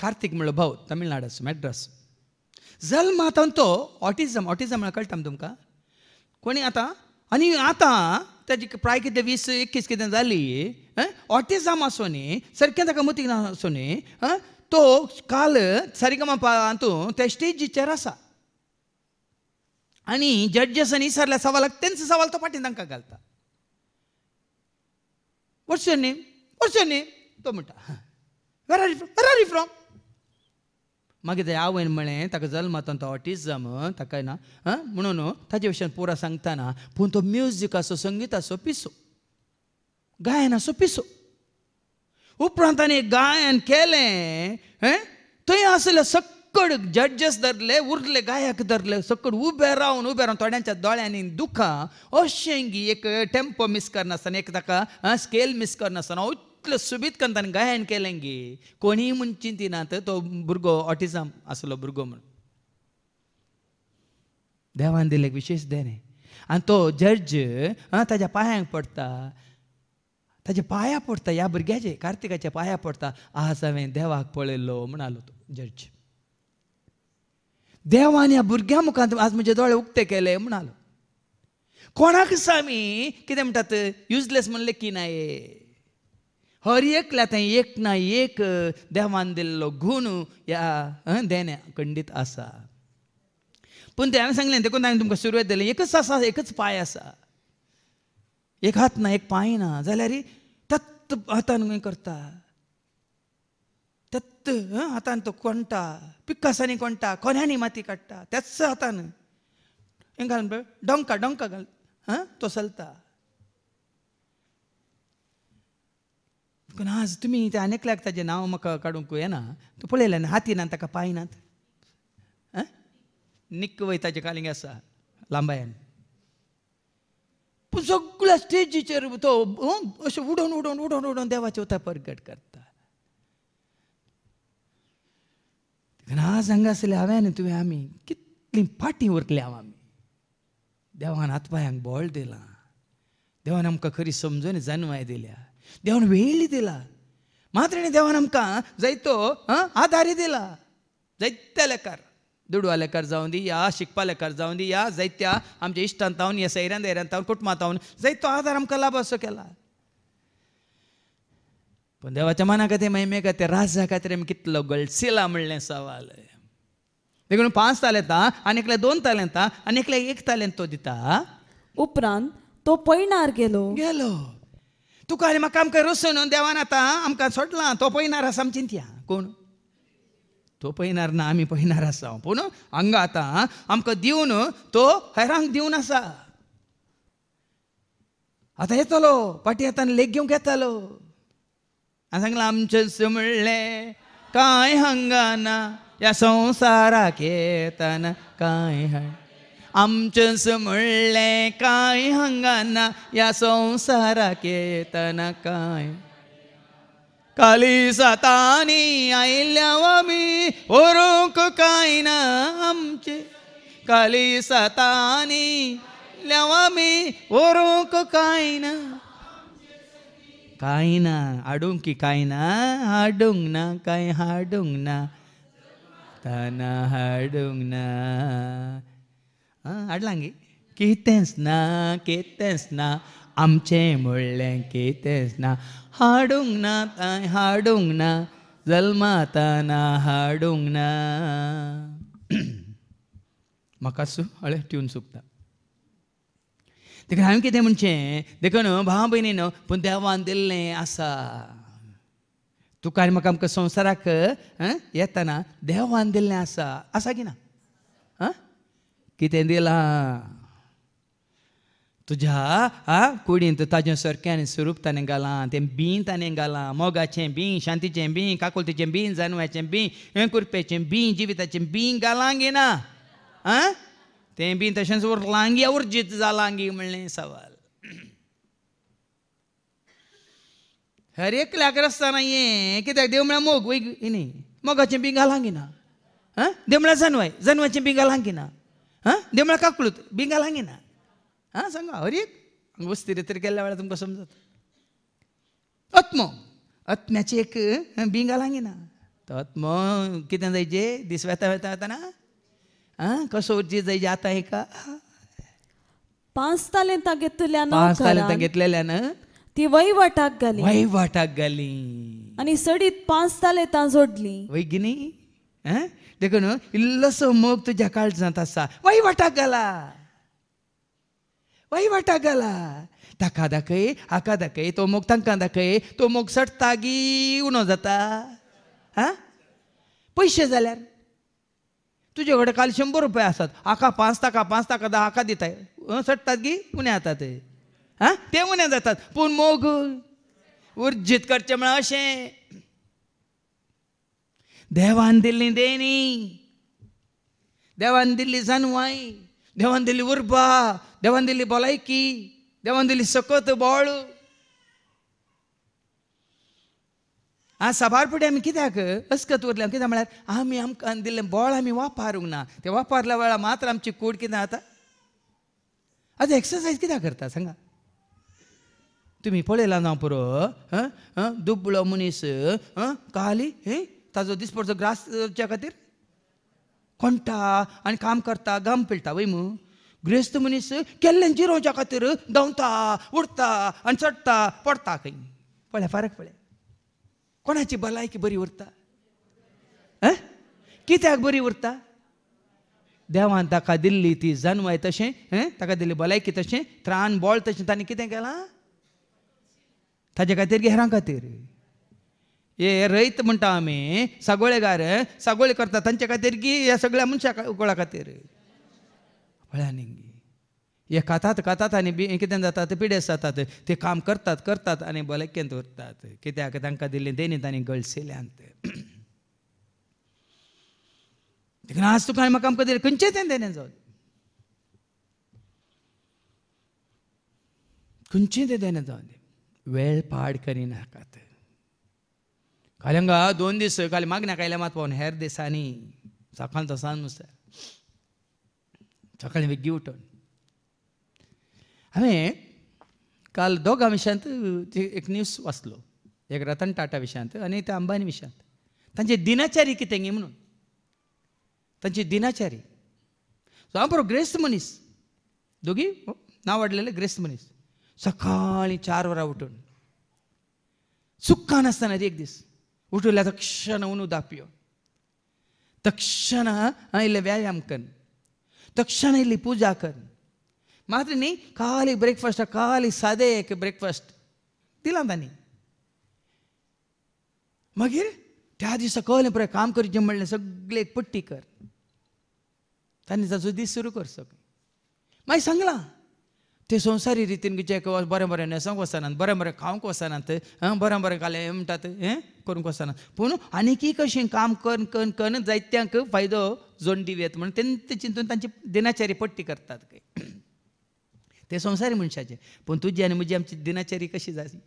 कार्तिक म्हणलो भाऊ तमिळनाडूस मॅड्रस जल्मातून तो ऑटिजम ऑटिजम म्हणून कळटा तुमकां कोणी आतां आनी आतां ताजी प्राय कितें वीस एकवीस कितें जाली ऑटिजम आसूं न्ही सारकें ताका मतीक ना आसो न्ही तो काल सरिगमप ಅಂತೂ ತೆಸ್ಟಿಜಿಚ್ಚೆ ರಸ आणि जड्जसनी सरल्या सवालाक तेंच सवाल तो फाटीं तांकां घालता वॉट्स युअर नेम वॉट्स तो म्हणटा where are where are from मागीर तें आवयन म्हळें ताका जल्मांतून तो ऑटिजम ताका ना म्हणून ताचे विशयी पुरा सांगताना पूण तो संगीत म्युजिकाचो संगीताचो गायना सो पिसो ಉಪ್ರಾಂತಾನೆ गायन केलें थंय आसले सक्कड जड्जस धरले उरले गायक धरले सक्कड उबे रावन उबे रावन थोड्यांच्या दोळ्यांनी दुखा गी एक टेम्पो मीस करनासतना एक ताका स्केल मीस करनासतना इतलो सुबीत करून ताणें गायन केलें गी कोणीय म्हूण चिंतिनात तो भुरगो ऑटिजम आसलो भुरगो म्हूण देवान दिलें विशेश देणे आनी तो जड्ज ताज्या पांयांक पडटा ताचे पाया पडता ह्या भुरग्याचे कार्तिकाच्या पाया पडता आज हांवें देवाक पळयल्लो म्हणालो तो जज देवान ह्या भुरग्या मुखांत आज म्हजे दोळे उक्ते केले म्हणालो कोणाक सामी कितें म्हणटात युजलेस म्हणले की ना हर एकल्या थंय एक ना एक देवान दिल्लो गुण ह्या देणे खंडीत आसा पूण ते हांवें सांगलें देखून हांवें तुमकां सुरवेत दिलें एकच आसा एकच पाय आसा एक हात ना एक पांय ना जाल्यार तत्त हातान करता तत्त हातान तो कोणटा पिक्कासांनी कोणटा कोन्यांनी माती काडटा त्याच हातान हे घालून डोंका डोंका घाल हां तो चलता आज तुम्ही त्या अनेकल्याक ताजें नाव म्हाका काडूंक येना तूं पळयलें हाती ना ताका पायनात निक्क वय ताजे कालिंग आसा लांबायान सगळ्या स्टेजीचेर तो अशें उडोवन उडोवन उडोवन उडोवन देवाच्या उता परगट करता आज हांगासले हांवें तुवें आमी कितली पाटी उरतले हांव आमी देवान हात बोळ बळ दिलां देवान आमकां खरी समजून जानवाय दिल्या देवान वेळी दिला मात्र देवान आमकां जायतो आदारी दिला जायत्या लेकार ದುಡುವಲೆಕ್ಕರ್ ಜಾಂದಿ ಯಾ ಶಿಕ್ಪಾಲೆಕ್ಕರ್ ಜಾಂದಿ ಯಾ ಜೈತ್ಯ ಆಮಚೆ ಇಷ್ಟ ಅಂತಾವ್ನು ಎಸ ಇರಂದ तो आधार आमकां लाभ असो केला पूण देवाच्या मना खातीर महिमे खातीर राजा खातीर आमी कितलो गळसिला म्हणलें सवाल देखून पांच तालेंता आनी एकल्या दोन तालेंता आनी एकल्या एक तालेंत तो दिता उपरांत तो पयणार गेलो गेलो तुका आनी म्हाका आमकां रसून देवान आतां आमकां सोडलां तो पयणार आसा आमी चिंतया कोण तो पळणार ना आम्ही पळणार आसा पूण हांगा आता आमकां दिवन तो हैरांक दिवन आसा आतां येतलो पाटी येताना लेग घेवंक येतालो हांव सांगलां आमचें या कांय हांगा ना या संवसाराक येताना कांय आमचें सुमळ्ळें कांय हांगा ना या संवसाराक येताना कांय కలిసతాని ఐలవమి ఒరుకుకైన అంచె కలిసతాని లవమి ఒరుకుకైన కాయిన అడుంకి కాయిన అడుంగ్న కై హడుంగ్న తన హడుంగ్న అడ్లాంగి కీర్తెన్స్ నా కీర్తెన్స్ నా आमचे म्हणलें की तेच ना हाडुंगना ताय ना जल्माताना ना म्हाका सु हळे ट्यून चुकता देखून हांवें कितें म्हणचें देखून भाव भयणी न्हू पूण देवान दिल्लें आसा तुका आनी म्हाका आमकां संवसाराक येताना देवान दिल्लें आसा आसा की ना कितें दिलां तुझ्या आ कुडींत ताज्या सरक्यान स्वरूप ताणें घालां तें बीन ताणें घालां मोगाचें बीन शांतीचें बीन काकोलतीचें बीन जानवाचें बीन हें कुरपेचें बीन जिविताचें बीन घालांग ना आं तें बीन तशेंच उरलांगी उर्जीत जालांगी म्हणलें सवाल हर एकल्याक आसतना हें कित्याक देव म्हळ्यार मोग वैग न्ही मोगाचें बीन घालांग ना आं देव म्हळ्यार जानवाय जानवाचें बीन घालांग ना आं देव म्हळ्यार काकूळत बीन घालांग येना हां सांगा अरे वस्ती रेतर केल्ल्या वेळार तुमकां समजत आत्म आत्म्याची एक बिंग ना तो आत्म कितें जायचे दीस वेता वेता वेताना आं कसो उर्जी का आतां ताले पांच तालें तां घेतल्यान पांच तालेंता घेतलेल्या घेतलेल्यान ती वैवाटाक घाली वैवाटाक घाली आणि सडीत पांच तालें तां जोडली वैगिनी देखून इल्लोसो मोग तुज्या काळजांत आसा वैवाटाक घाला वाटा गेला ताका दाखय हाका तो ತಕಾದಕೈ ಅಕಾದಕೈ ತೋಮೋಗ್ तो मोग सट गी उणो जाता हां पयशे जाल्यार तुजे कडेन काल शंबर रुपया आसात हाका पांच ताका पांच ताका धा हाका दिताय सट्टात गी उणें जाता ते हां ते उणें जातात पूण मोग उर्जीत करचें म्हळ्यार अशें देवान दिल्ली देणी देवान दिल्ली सनवाय देवान दिली उर्बा देवान दिली भलायकी देवान दिली सकत बोळ आ साबार फुडें आमी कित्याक अस्कत उरलें कित्याक म्हळ्यार आमी आमकां दिल्लें बोळ आमी वापरूंक ना तें वापरल्या वेळार मात्र आमची कूड कितें जाता आतां एक्सरसायज कित्याक करता सांगा तुम्ही पळयला ना पुरो दुबळो मनीस काली ताजो दिसपडचो ग्रासच्या खातीर कोणटा आनी काम करता गम पिळटा वय मू मनीस केल्ल्यान जिरोवच्या खातीर दवता उरता आनी चडटा पडता खंय पळया फारक पळया कोणाची भलायकी बरी उरता आं कित्याक बरी उरता देवान ताका दिल्ली ती जन्मय तशें ताका दिल्ली भलायकी तशें त्राण बॉल तशें ताणें कितें केलां ताजे खातीर घेरां खातीर हे रयत म्हणटा आमी सगळेगार सगळे करता तांचे खातीर की या सगळ्या मनशाक उकळा खातीर निंगी हे खातात खातात आणि बी कितें जातात ते पिडेस जातात ते काम करतात करतात आणि भलायकेंत उरतात कित्याक तांकां दिल्ले देणी तांणी गळसेल्यांत देखून आज तुका हांवें म्हाका आमकां दिलें खंयचें तें देणें जावन खंयचें तें देणें जावन वेळ पाड करिनाकात కాలంగా दोन दोन కాలి मागण्या కాయలే మాత मात హేర్ हेर అని सकाळ తసాన్ ముస్త सकाळी वेगळी उठून हांवें काल दोगा विशयांत एक न्यूज वाचलो एक रतन टाटा विशयांत आणि ते अंबानी विषयांत त्यांची दिनाचारी कितें गे म्हणून तांची दिनाचारी सो हांव बरो ग्रेस्त मनीस दोगी नांव वाडलेले ग्रेस्त मनीस सकाळीं चार वरां उठून सुक्का आसतना एक दीस उठवलं तक्षण उनू दापिओ तक्षण इ व्यायाम कर तक्षण इ पूजा कर मात्र नी काली ब्रेकफास्ट काली साधे ब्रेकफास्ट दिला त्याने त्या दिसा काम करजे म्हले सगळे पट्टी कर त्याने त्याचो सुरू कर सगळे माग सांगला ते संवसारी रितीन जे बरें बरें न्हेसोंक वचनात बरें बरें खावंक वचनात बरें बरें घालें म्हणटात हें करूंक वचनात पूण आनीकय कशें काम कर कन कन जायत्यांक फायदो जोंडीव येत म्हणून ते चिंतून तांची दिनाचारी पट्टी करतात ते संवसारी मनशाचे पूण तुजी आनी म्हजी आमची दिनाचारी कशी जाली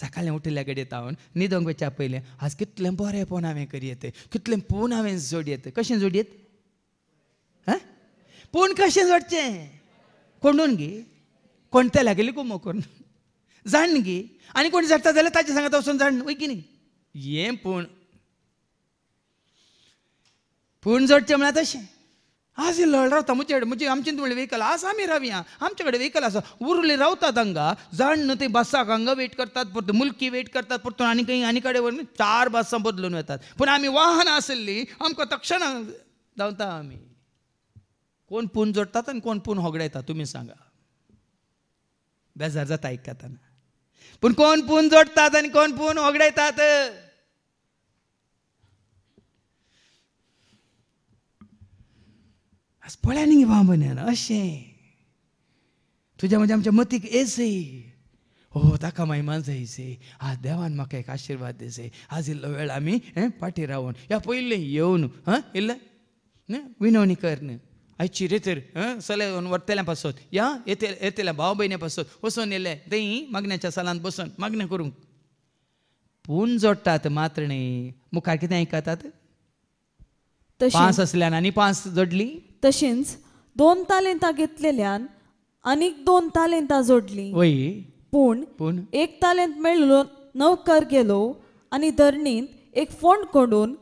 सकाळी उठल्या कडेन हांव न्हिदोंक वेच्या पयलें आज कितलें बरें हांवें करी येत कितलें पूण हांवें जोडयेत कशें जोडयेत पूण कशें जोडचें कोंडून घे कोणत्या लागेल कुमो करून जाण घे आनी कोण जाता जाल्यार ताचे सांगत वचून जाण वय की न्ही हें पूण पूण जोडचें म्हळ्यार तशें आज लढ रावता मुचे म्हणजे आमचे तुमचे व्हेकल आज आम्ही रावया आमचे कडेन व्हेकल आसा उरले रावतात हांगा जाण न्हू ते बसाक हांगा वेट करतात परत मुलकी वेट करतात परतून आणि काही आनी कडेन चार बसां बदलून येतात पण आम्ही वाहनां आसली आमक तक्षण धांवता आम्ही कोण पून जोडतात आणि कोण पून होगडायता तुम्ही सांगा बेजार जाता ऐकताना पण कोण पून जोडतात आणि कोण पून होगडायतात पळ्या न्ही बाबन अशें तुज्या म्हणजे आमच्या मतीक एसे हो ताका मायमान जायचे आज देवान म्हाका एक आशिर्वाद दिसे आज इल्लो वेळ आम्ही पाठी फाटी रावून या पहिले येवन हां इल्ल विनवणी कर Aí tirei ter, sale on vartele pasot. Ya, ete etele bau bine pasot. Oson ele, सालांत बसून मागणें करूंक पूण जोडटात मात्र न्ही मुखार कितें आयकतात पांच असल्यान आनी पांच जोडली तशींच दोन तालिंतां घेतलेल्यान आनीक दोन तालिंतां जोडली वय पूण पूण एक तालेंत मेळून नवकर गेलो आनी धरणींत एक फोंड कोडून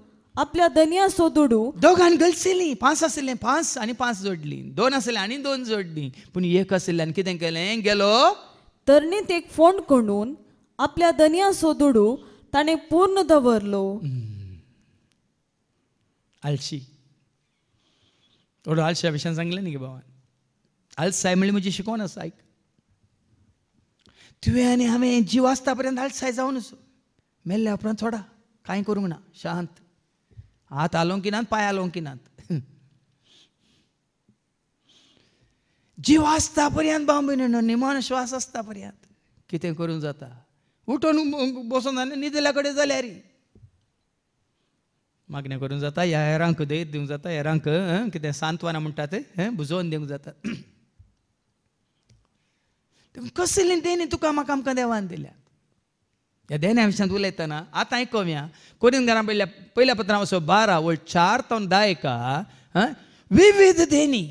आपल्या दनिया सोदोडू दोगान गलसेली पांच आशिल्लें पांच आनी पांच जोडली दोन आसले आनी दोन जोडली पूण एक आशिल्लें आनी कितें केलें गेलो तरणीत एक फोंड कोंडून आपल्या दनिया सोदोडू ताणें पूर्ण दवरलो आळशी थोडं आळशा विशयान सांगलें न्ही गे भावान आळसाय म्हणजे म्हजी शिकवण आसा आयक तुवें आनी हांवें जीव आसता पर्यंत आळसाय जावन मेल्ल्या उपरांत थोडा कांय करूंक ना शांत हात आलोंकिनात पाय आलोंकिनात जीव आसता पर्यंत बांबिन निमान श्वास आसता पर्यंत कितें करून जाता उठून बसून आनी न्हिदल्या कडेन जाल्या मागणें मागण्या करूंक जाता ह्या हेरांक धैर्य दिवंक जाता हेरांक कितें सांत्वना म्हणटा तें बुजोवन दिवंक जाता कसली देणी तुका म्हाका आमकां देवान दिल्या या देण्या विशांत उलयतना आतां ऐकूया कोरीन घरा पयल्या पयल्या पत्रांव बारा वळ चार तवन दायका एका विविध देणी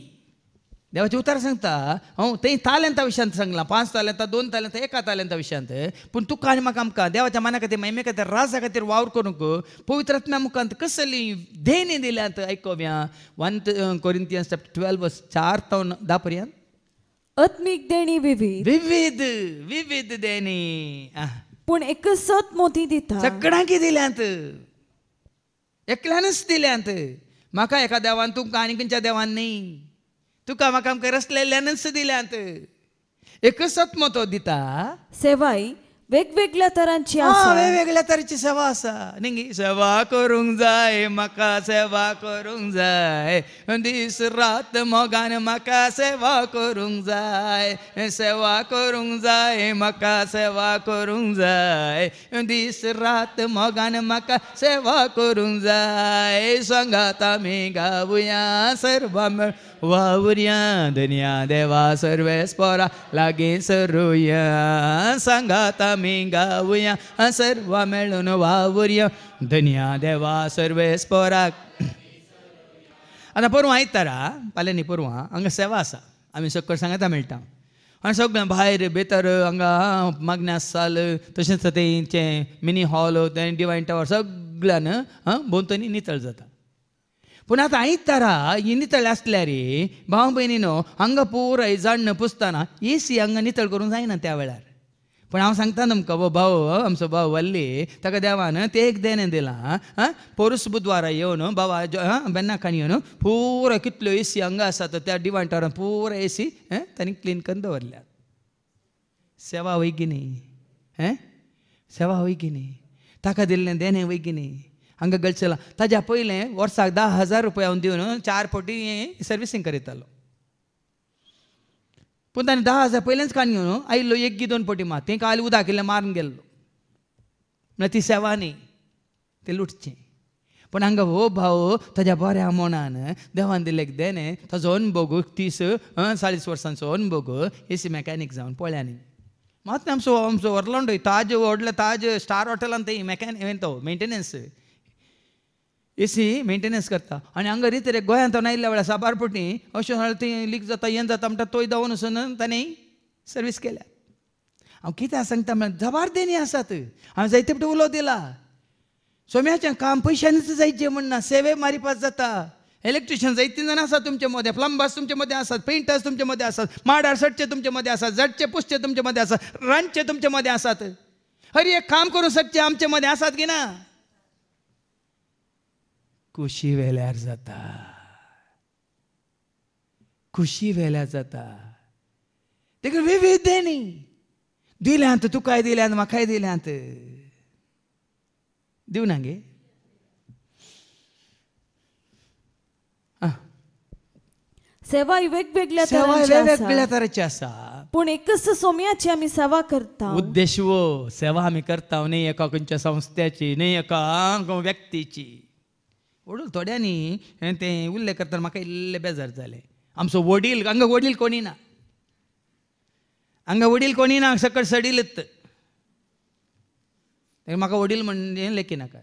देवाचे उतार सांगता हांव ते तालेंता विशांत सांगला पाच तालेंता दोन तालेंता एका तालेंता विशांत पण तुका आनी म्हाका आमकां देवाच्या मना खातीर मैमे खातीर राजा खातीर वावर करूंक पवित्रात्म्या मुखांत कसली देणी दिल्यात आयकोवया वन कोरिंतियन स्टेप ट्वेल्व चार तवन धा पर्यंत आत्मीक देणी विविध विविध विविध देणी पण एक सत मोती दिता सगळ्यांक दिल्यांत एकल्यानच दिल्यांत म्हाका एका देवान तुमकां आनी खंयच्या देवान न्ही तुका म्हाका आमकां रसलेल्यानच दिल्यांत एक सत मोतो दिता सेवाय वेगवेगळ्या तरांची आसा वेगवेगळ्या तरेची सेवा आसा सेवा करूंक जाय म्हाका सेवा करूंक जाय दीस रात मोगान म्हाका सेवा करूंक जाय सेवा करूंक जाय म्हाका सेवा करूंक जाय दीस रात मोगान म्हाका सेवा करूंक जाय संगात आमी गावया सर्वा वावुर्या दुनिया देवा सर्वेस्पोरा लागीं सरुया संगात मी गाऊया सर्व मिळून वावुर्या धन्या देवा सर्वे स्पोराक आतां पोरवां आयतारा फाल्यांनी पोरवां हांगा सेवा आसा आमी सक्कर सांगता मेळटा आनी सगळ्यां भायर भितर हांगा मागण्या साल तशेंच तेंचे मिनी हॉल तें डिवायन टावर सगळ्यान भोंवतणी नितळ जाता पूण आतां आयतारा ही नितळ रे भाव भयणीनो हांगा पुराय जाण्ण पुसताना ए सी हांगा नितळ करूंक जायना त्या वेळार पण हांव सांगता नमकां वो भाव आमचो हो, भाव वल्ली ताका देवान एक देणें दिलां आं पोरस बुधवारा येवन बाबा बेन्नाकान येवन पुरो कितल्यो ए सी हांगा आसात त्या डिवांटारान पुरो ए सी तांणी क्लीन करून दवरल्यात सेवा वैगिनी न्ही सेवा वैगिनी न्ही ताका दिल्लें देणें वैगिनी न्ही हांगा गळचला ताज्या पयलें वर्साक धा हजार रुपया हांव दिवन चार फावटी सर्विसींग करतालो पूण ताणें धा हजार पयलेंच काणयो घेवन आयिल्लो एक गी दोन पटी मात तें काल उदक केल्लें मारून गेल्लो म्हळ्यार ती सेवा न्ही तें लुटचें पूण हांगा हो भाव हो, ताज्या बऱ्या मोणान देवान दिलें देणें ताजो अनुभव तीस चाळीस वर्सांचो ए सी मॅकॅनीक जावन पळ्या न्ही मात आमचो आमचो व्हरलो ताज व्हडलो ताज स्टार हॉटेलान ते तो मेंटेनन्स एसी मेंटेनन्स करता आणि हांगा रे गोंयांत तो आयिल्ल्या वेळार साबारपोटी अश्यो लीक जाता येन जाता म्हणटा तोय दवरून वचून ताणें सर्वीस केल्या हांव कित्याक सांगता म्हणल्यार जबारदेनी आसात हांवें जायते पटी उलो दिला सोम्याचें काम पयशांनीच जायचे म्हणना सेवे पास जाता इलेक्ट्रिशियन जायतीं जाणां आसात तुमचे मदें प्लंबर्स तुमचे मदें आसात पेंटर्स तुमचे मदें आसात माडार सटचे तुमचे मदें आसात जडचे पुसचे तुमचे मदें आसात रांदचे तुमचे मदें आसात हर एक काम करूं शकचे आमचे मदें आसात की ना कुशी व्हेल्यार जाता खुशी व्हेल्यार जाता देखून विविध देणी दिल्यांत तुकाय दिल्यांत म्हाकाय दिल्यांत दिव ना गे सेवा वेगवेगळ्या सेवा वेगवेगळ्या तरेची आसा पूण एकच सोम्याची आमी सेवा करता उद्देश सेवा आमी करता न्ही एका खंयच्या संस्थेची न्ही एका व्यक्तीची वडील थोड्यांनी ते उल्लेख करतना म्हाका इल्ले बेजार झाले आमचो वडील हांगा वडील कोणी ना हांगा वडील कोणी ना सकट सडिलत म्हाका वडील म्हणजे लेखी नाकात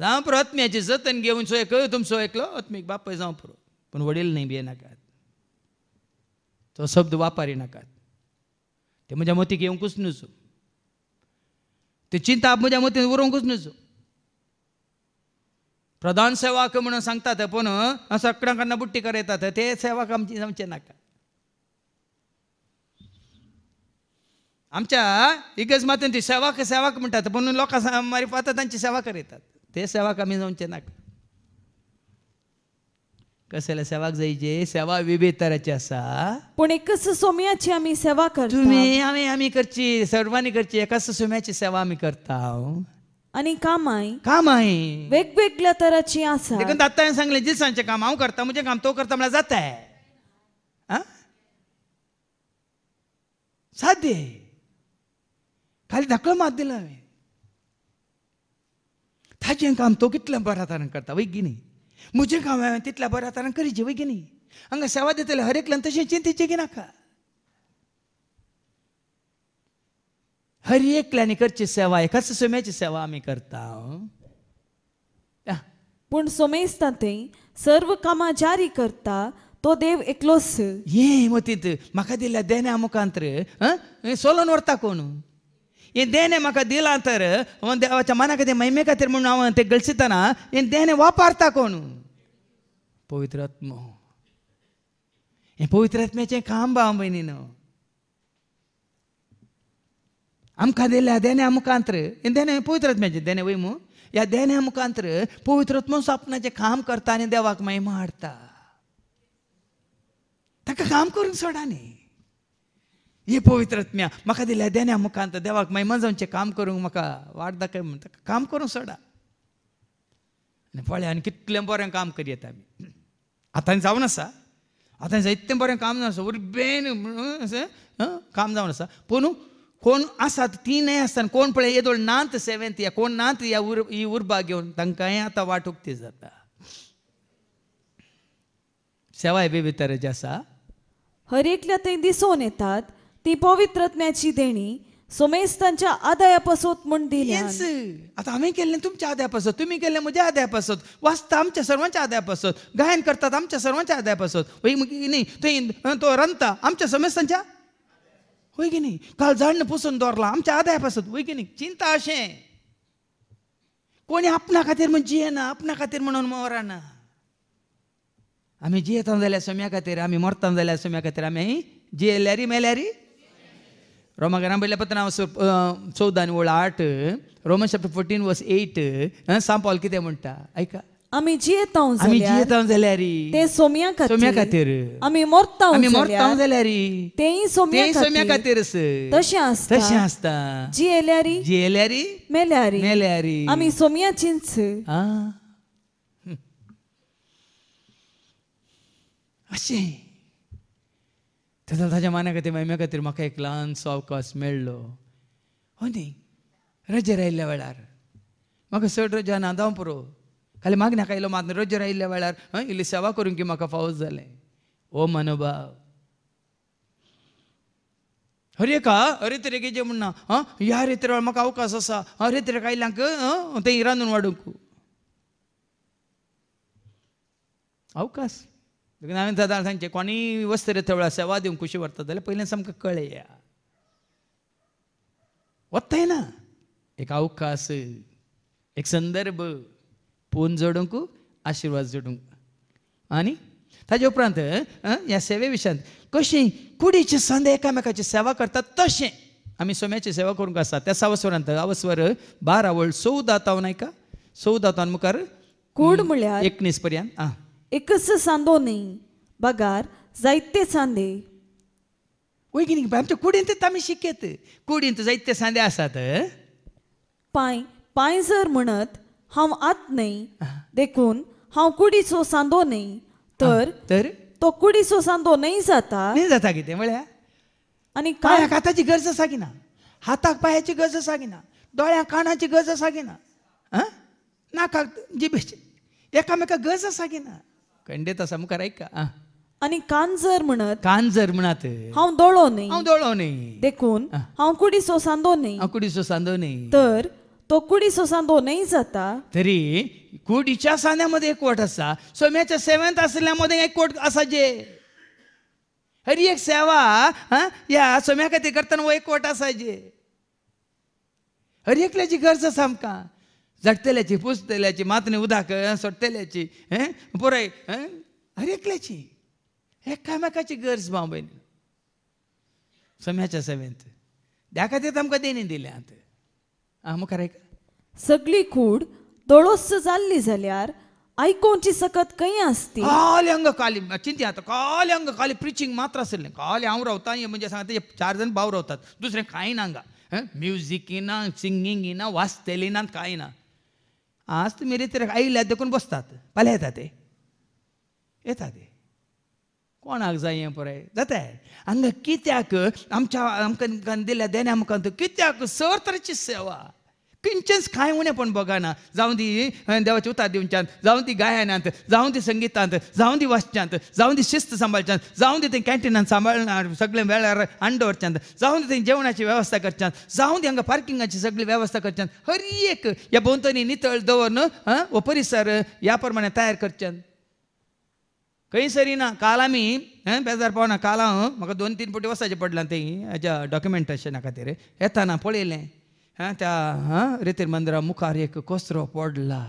जावं पुरो आत्म्याची जतन घेवन सो एक तुमचो एकलो आत्मीक बापय जावं पुरो पण वडील न्ही बी नाकात तो शब्द वापारी नाकात ते म्हज्या मतीक येवंकूच नुजो ते चिंता म्हज्या मतीन उरोंकूच नुजो प्रधान सेवाक म्हणून सांगतात पण सगळ्यां बुट्टी करयतात ते सेवाक आमची जावचे नाका आमच्या इगज मातून ती सेवाक म्हणतात म्हणटात लोक लोकां पाहतात त्यांची सेवा करयतात ते सेवाक आमी जावचे नाका कसले सेवाक जायचे सेवा विविध असा आसा पूण एकच सोम्याची आमी सेवा करतो तुम्ही आम्ही आमी करची सर्वांनी करची एकाच सोम्याची सेवा आम्ही करता आणि आहे काम आहे वेगवेगळ्या तराची आसा देखून आता हांवें सांगलें जिसांचें काम हांव करता म्हणजे काम तो करता म्हळ्यार जाता आहे साध्य खाली धाकलो मात दिला हांवें ताजे काम तो कितलं बऱ्या तारण करता वै की मुझे काम आहे तितल्या बऱ्या तारण करीचे वै की नाही अंग सेवा देतले हरेक तशें चिंतिचें की नाका हर क्लॅनिकरची सेवा एकाच सोमेची सेवा आम्ही करता पण सोमेस ते सर्व कामा जारी करता तो देव एकलोस ये मतीत म्हाका दिल्या देण्या मुखांतर हे सोलोन व्हरता कोण हे देणे म्हाका दिलां तर देवाच्या मना खातीर महिमे खातीर म्हणून हांव ते गळसिताना हे देणे वापरता कोण पवित्रात्म हे पवित्रात्म्याचे काम बा भयणीन आमकां ಅಮ್ಕದೆಲ್ಲ देण्या ಮುಖಾಂತರ ಇಂದೇನೆ ಪವಿತ್ರಾತ್ಮ ದೇನೆ ವೈಮು या देण्या मुखांतर पवित्रत्म स्वप्नाचे काम करता आनी देवाक मागीर मारता ताका काम करूंक सोडा न्ही ही पवित्रत्म्या म्हाका दिल्या देण्या मुखांत देवाक मागीर मजांचें काम करूंक म्हाका वाट दाखय म्हण ताका काम करूंक सोडा आनी पळया आनी कितलें बरें काम करयेत आमी आतां जावन आसा आतां इतलें बरें काम जावन आसा उर्बेन काम जावन आसा पूण कोण आसात tine astan, कोण पळे edol नांत seventia, कोण नांत या उर ही उर्बा घेऊन tankaya आता वाटूक zata. सेवा सेवाय भितर आसा हर एकल्या थंय दिसून येतात ती पवित्रज्ञाची देणी सोमेस्तांच्या आदया पसोत म्हण दिली आता आम्ही केल्लें तुमच्या आदायापासून तुमी केल्लें म्हज्या आदायापासून वाचता आमच्या सर्वांच्या आदायापासून गायन करतात आमच्या सर्वांच्या आदायापासून न्ही थंय तो रंता आमच्या समेस्तांच्या होय की न्ही काल जाण्ण पुसून दोरला आमच्या आदाय पासून होय की न्ही चिंता अशें कोणी आपणा खातीर म्हण जियेना आपणा खातीर म्हणून मरना आमी जियेता जाल्यार सोम्या खातीर आमी मरता जाल्यार सोम्या खातीर आमी जियेल्यारी मेल्यारी रोमाकारां पत्र नाव चवदा आणि वळ आठ रोमन शब्द फोर्टीन वर्स एट सांग कितें म्हणटा आयका आम्ही जियेतो आम्ही जियेतो जाल्यार ते सोम्या सोम्या खातीर आम्ही मोरता आम्ही मोरता जाल्यार ते सोम्या सोम्या खातीर तशें आसता तशें आसता जियेल्यार जियेल्यार मेल्यार मेल्यार आम्ही सोम्या चिंच अशें ताज्या मान्या खातीर मैम्या खातीर म्हाका एक ल्हान सो अवकाश मेळ्ळो हो न्ही रजेर आयिल्ल्या वेळार म्हाका सड रजा नादांव पुरो खाली मागण्या कायलो मांद्रोज आयिल्ल्या वेळार हं इल्ली सेवा करून की म्हाका फावस जालें ओ मनोभाव अरे एका हरे तरेकेचे म्हणना हां ह्या रे म्हाका अवकाश आसा हरे तरेक आयल्यांक ते रांदून वाडूंक अवकाश हांवें दादा सांगचें कोणी वस्त रे थवळा सेवा दिवंक खुशी व्हरता जाल्यार पयलें सामकें कळया वत्ताय ना एक अवकाश एक संदर्भ पोन जोडूंक आशीर्वाद जोडूंक आणि ताजे उपरांत ह्या सेवे विशयांत कशी कुडीचे संद एकामेकाची सेवा करतात तशें आमी सोम्याची सेवा करूंक आसा त्या सावस्वरांत आवस्वर बारा वळ सौ तावन आयका सौ तावन मुखार कूड म्हळ्यार एकनीस पर्यंत आं एकच सांदो न्ही बगार जायते सांदे वयगी आमच्या कुडींत आमी शिकयत कुडींत जायते सांदे आसात पांय पांय जर म्हणत हांव आत न्हय देखून हांव कुडी सांदो न्हय तर तर तो कुडीचो सांदो न्हय जाता नाही जाता कितें म्हळ्यार आणि काय हाताची गरज आसा की ना हाताक पायाची गरज असा की ना डोळ्या कानाची गरज असा की ना आं नाकाक जिबेची एकामेकाक गरज आसा की ना खंडेत आसा मुखार आयका आं आणि कांजर म्हणत कांजर म्हणत हांव दोळो न्ही हांव दोळो नाही देखून हांव कुडीसो सांदो नाही कुडी सो सांदो न्ही तर तो ತೊಕ್ಕುಡಿ नाही जाता तरी कुडीच्या सान्यामध्ये एक वट असा सोम्याच्या सेवंत असल्यामध्ये एक वट असा जे हरी एक सेवा या सोम्या खाती करताना एकवट एक वट जे हरी एकल्याची गरज सामका जगतेल्याची पुसतेल्याची मातने उदाक सोडतेल्याची हे पुराय हर एकल्याची एकामेकाची गरज भाव सोम्याच्या सेवेंत त्या खातीर आमकां देणी दिल्या मग करायक सगळी कूड दोळोस जाल्ली जाल्यार ऐकोची सकत कही असते काल अंग काली चिंती आता काल अंग काली प्रिचिंग मात्र नाही काली हांव रावता म्हणजे सांगा ते चार जाण भाऊ रावतात दुसरें कांय ना हांगा म्युझिक ना सिंगिंग ना वाचतेली ना कांय ना आज मेरेन ते आईला देखून बसतात फाल्यां येतात ते येता ते कोणाक जाय पुराय जाता हांगा कित्याक आमच्या आमकां दिल्या देणे आमकां कित्याक सर तरेची सेवा किंचनच कांय पूण बगाना जावं ती देवाच्या उतार दिवच्यान जावं ती गायनांत जावं ती संगीतांत जावं ती वाचच्यांत जावं ती शिस्त सांबाळच्यांत जावं ती तें कॅन्टिनांत सांबाळणार सगळें वेळार दवरच्यांत जावं ती तें जेवणाची वेवस्था करच्यांत जावं ती हांगा पार्किंगाची सगळी वेवस्था करच्यांत हर एक ह्या भोंवतणी नितळ दवर न्हू हो परिसर ह्या प्रमाणे तयार करच्यांत सरी ना काल आमी बेजार पावना काल हांव म्हाका दोन तीन पटी वचचें पडलां ते हाज्या डॉक्युमेंटेशना खातीर येताना पळयलें हां त्या हां मंदिरा मुखार एक कोसरो पडला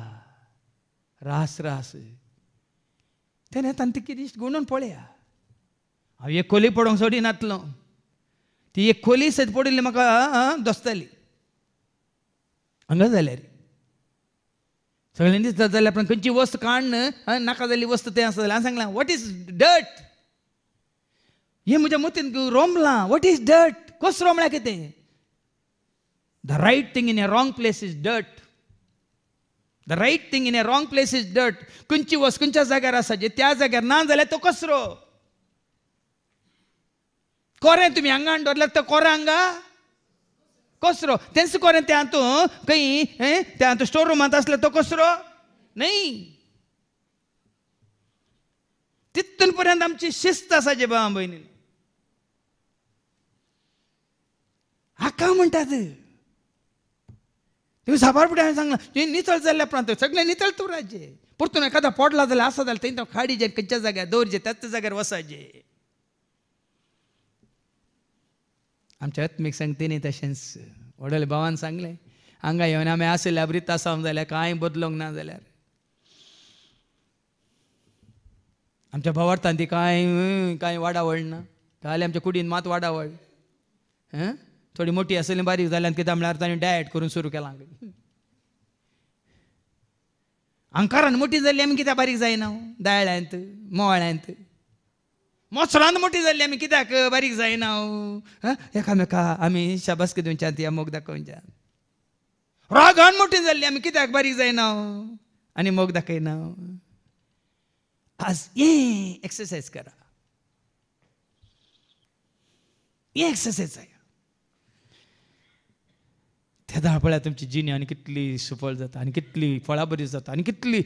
रास रास तेन्ना येताना ती कितें गुणून पळया हांव एक खोली पडोंक नातलो ती एक खोली सद पडिल्ली म्हाका दोसताली हांगा जाल्यार सगळ्यांनी जाल्यार आपण खंयची वस्त काढणं नाका जाली वस्त तें ते जाल्यार सांगला सांगलां वॉट इज डट हे म्हज्या मतीन रोमला वॉट इज डट कस रोमला कितें the right thing in a wrong place is that the right thing in a wrong place is that खंयची वस्त खंयच्या जाग्यार आसा जे त्या जाग्यार ना जाल्यार तो कसरो कोरें तुमी हांगा दवरल्यार तो कोरां हांगा कसरो तेन्ना त्यां त्यात खंय त्यात स्टोर रूमात आसलो तो कसरो नाही तिथून पर्यंत आमची शिस्त आसा जे बहिणी हा का म्हणटात तुम्ही साबार पुढे हांवें सांगलां तुवें नितळ जाल्ल्या प्रांत सगळे नितळ तूं राज्य परतून एखादा पडला झाला असा झाला थंय खाडी जे खंयच्या जाग्यार दोरजे त्याच जाग्यार वसायचे आमच्या आत्मीक संगतीनी तशेंच व्हडले भावान सांगले हांगा येवन आमी आसल्या ब्रीत आसा जाल्यार कांय बदलूंक ना जाल्यार आमच्या भावार्थान ती कांय कांय वाडावळ ना जाल्यार आमच्या कुडीन मात वाडावळ थोडी मोठी आसली बारीक जाल्यार कित्याक म्हळ्यार तांणी डायट करून सुरू केला अंकारान मोठी जाल्ली आमी कित्याक बारीक जायना हो? दाळ्यांत मोवाळ्यांत मोसरान मोठी जाल्ली आमी कित्याक बारीक जायना हो. एकामेका आमी शाबासकी दिवच्यात ती मोग दाखोवच्यात रागान मोठी जाल्ली आमी कित्याक बारीक जायना हो. आनी मोग दाखयना हो. आज ये एक्सरसाइज करा ये एक्सरसाइज जाय त्या धाळपळ्या तुमची जिणी आनी कितली सुफळ जाता आनी कितली फळां बरी जाता आनी कितली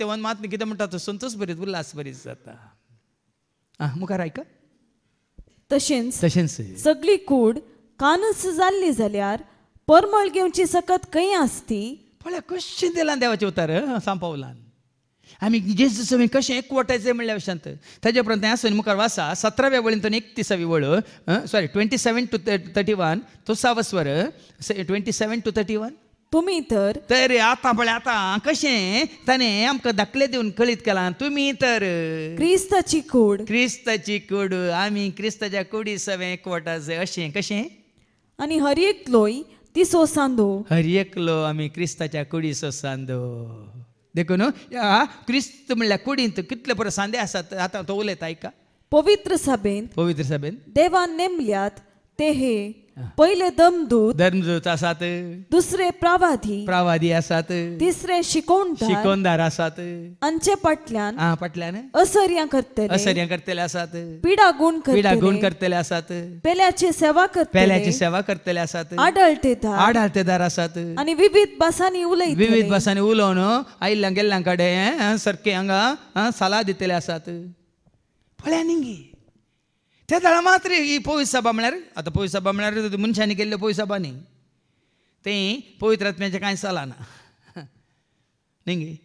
तेवान मात कितें म्हणटा तो संतोष बरीच उल्हास बरीच जाता Ah, मुखार तशेंच तशेंच सगळी कूड कानस जाल्ली जाल्यार परमळ घेवची सकत खंय आसती पळ्यार कशें दिलां देवाचें उतार सांपावलान आमी जेजू स्वामी कशें एकवटायचें म्हणल्या विशांत ताजे उपरांत आसून मुखार वासा सतराव्या वळीन तो एकतिसावी वळ sorry twenty seven to thirty one तो सावस्वर twenty seven to thirty one तुम्ही तर तर आता पळय आता कशें ताणें आमकां दखले देऊन कळीत केला तुम्ही तर क्रिस्ताची कूड क्रिस्ताची कूड आमी क्रिस्ताच्या कुडी सवे एकवटास अशें कशें आनी हर एकलोय ती सोसांदो हर एकलो आमी क्रिस्ताच्या कुडी सोसांदो देखून या क्रिस्त म्हणल्या कुडींत कितले बरे सांदे आसात आतां तो उलयता आयका पवित्र सभेन पवित्र सभेन देवान नेमल्यात ते हे पहिले दमदूत दमदूत आसात दुसरे प्रावादी प्रावादी आसात तिसरे शिकोणदार शिकोणदार आसात अंचे पाटल्यान आ पाटल्यान असर्या करते असर्या करतले आसात पिडा गुण करतले पिडा गुण करतेले आसात पेल्याची सेवा करते पेल्याची सेवा करतले आसात आढळतेदार आढळतेदार आसात आणि विविध भाषांनी उलय विविध भाषांनी उलोवन आईला गेल्ल्यां सरके सारके हांगा सलाह दितले आसात पळ्या निंगी त्या दळा मात्र ही ಪವಿತ್ರ सभा म्हळ्यार आतां ಪವಿತ್ರ सभा म्हणल्यार मनशांनी केल्ल्यो ते सभा न्ही तें पवित्र आत्म्याचें कांय चलना न्ही गे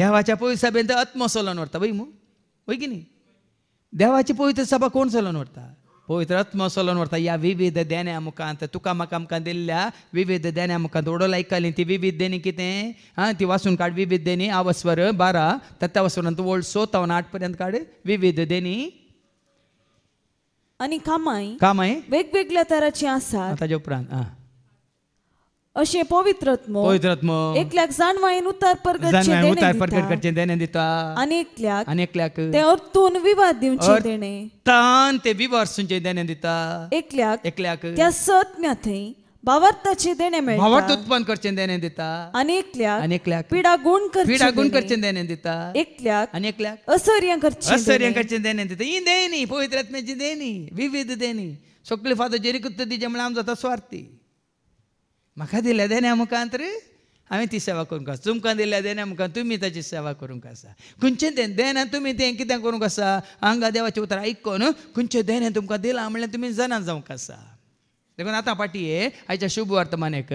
देवाच्या पवित्र सभेन तर आत्मो चलोवन व्हरता पळय मू होय की न्ही देवाची पवित्र सभा कोण चलोवन व्हरता पवित्र आत्म चलोवन व्हरता ह्या विविध देण्या मुखांत तुका म्हाका आमकां दिल्ल्या विविध देण्या मुखांत ओडोल आयकली ती विविध देणी कितें हां ती वासून काड विविध देणी आवस्वर बारा तत्ता वसवरांत ओल्ड सो आठ पर्यंत काड विविध देणी आनी कामाय कामाय वेगवेगळ्या तराची असा ताजे उपरांत आ पवित्रत्म पवित्रत्म एकल्याक जाणवायेन उतार परगटचें उतार करचे देणे दिता आनी एकल्याक आनी एकल्याक ते अर्थून विवाद दिवचे देणें तान ते विवाद सुंचें दिता एकल्याक एकल्याक त्या सत्म्या थंय देणे భవర్త చెందేనే భవర్త ఉత్పन्न करचेंदेने देता अनेकल्या अनेकल्या पीडा गुण कर पीडा गुण करचेंदेने देता एकल्या अनेकल्या असर्यं करचेंदेने असर्यं देणे देता ही देनी पवित्र आत्म्याची देणी विविध देणी सगळे फादर जेरीकुत ती जेमळा आम जाता स्वार्थी म्हाका दिल्या देण्या मुखांतर हांवें ती सेवा करूंक आसा तुमकां दिल्या देण्या मुखान तुमी ताची सेवा करूंक आसा खंयचें तें देणें तुमी तें कितें करूंक आसा हांगा देवाचें उतर आयकून खंयचें देणे तुमकां दिलां म्हणल्यार तुमी जनां जावंक आसा देखून आतां फाटी ये आयच्या शुभ वर्तमानेक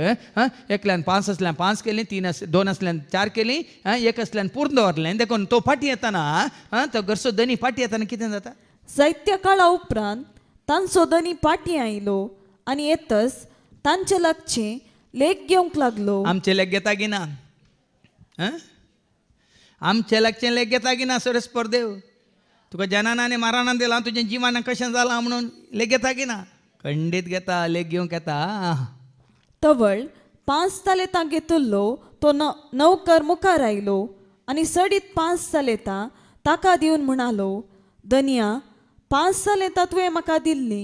एकल्यान पांच असल्यान पांच केलीं तीन आस दोन आसल्यान चार केलीं एक आसल्यान पूर्ण दवरलें देखून तो फाटी येताना तो घरसो धनी फाटी येताना कितें जाता काळा उपरांत तांचो धनी पाटी आयलो आनी येतच तांचे लागचे लेख घेवंक लागलो आमचे लेख घेता की ना आमचे लागचे लेख घेता की ना सुरेश परदेव तुका जनानाने माराणान दिला तुजें जिवान कशें जालां म्हणून लेख घेता की खंडीत घेता लेख घेऊन घेता तवळ पांच ता घेतल्लो तो न नौकर मुखार आयलो आणि सडीत पांच ताले ताका दिवन म्हणालो दनिया पांच ता तुवें म्हाका दिल्ली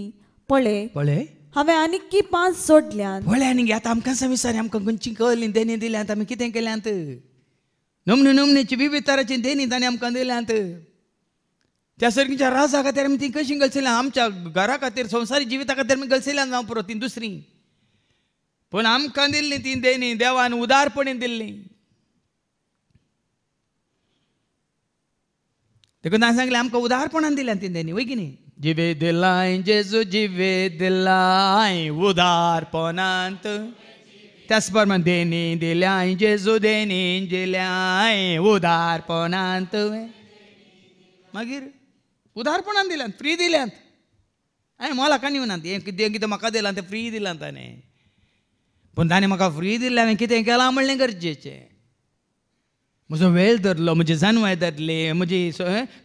पळे पळे हांवें आनीक की पांच सोडल्यात पळय आनी घेता आमकां सविसारी आमकां खंयची कळली देणी दिल्यांत आमी कितें केल्यांत नमने नमनेची बिबिताराची देणी ताणें आमकां दिल्यांत त्या सर्गीच्या राजा खातीर आमी ती कशी गलसेल्या आमच्या घरा खातीर संवसारी जिविता खातीर आमी गलसेल्यान जावं पुरो ती दुसरी पूण आमकां दिल्ली ती देणी देवान उदारपणीन दिल्ली तेका ना सांगलें आमकां उदारपणान दिल्या ती देणी वय की न्ही जिवे दिलाय जेजू जिवे दिलाय उदारपणांत त्याच प्रमाण देणी दिल्याय जेजू देणी दिल्याय उदारपणांत मागीर उदारपणान दिल्यान फ्री ಫ್ರೀ हांवें ಅಂತ ಆಯ್ ಮೋಲ ಕಣ್ಣಿವನ कितें कितें म्हाका दिलां तें फ्री दिलां ताणें पूण ताणें म्हाका फ्री दिल्लें हांवें कितें केलां म्हणलें गरजेचें म्हजो वेळ धरलो म्हजी जनवाय धरली म्हजी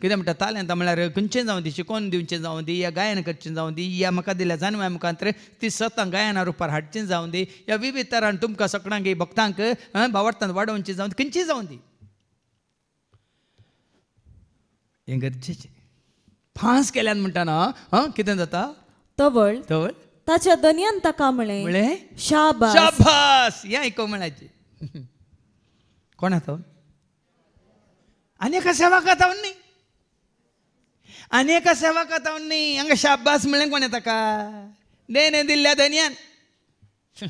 कितें म्हणटा तालेंत म्हळ्यार म्हणजे खंयचें जावं दी शिकोवन दिवचें जावं दी या गायन करचें जावं दी या म्हाका दिल्या जानवाय मुखांतर ती सतां गायना रुपार हाडचें जावं दी या विविध तरान तुमकां सगळ्यांक भक्तांक भावार्थान वाडोवचें जावं खंयची जावं दी हें गरजेचें फास केल्यान म्हणटाना हा कितें जाता तवळ तवळ ताच्या दनयान ताका म्हळें म्हळें शाबास शाबास हें आयको म्हणाची कोण आता आनी एका सेवा हांव न्ही आनी एका सेवा हांव न्ही हांगा शाबास म्हळें कोणें ताका देणे दिल्ल्या दनयान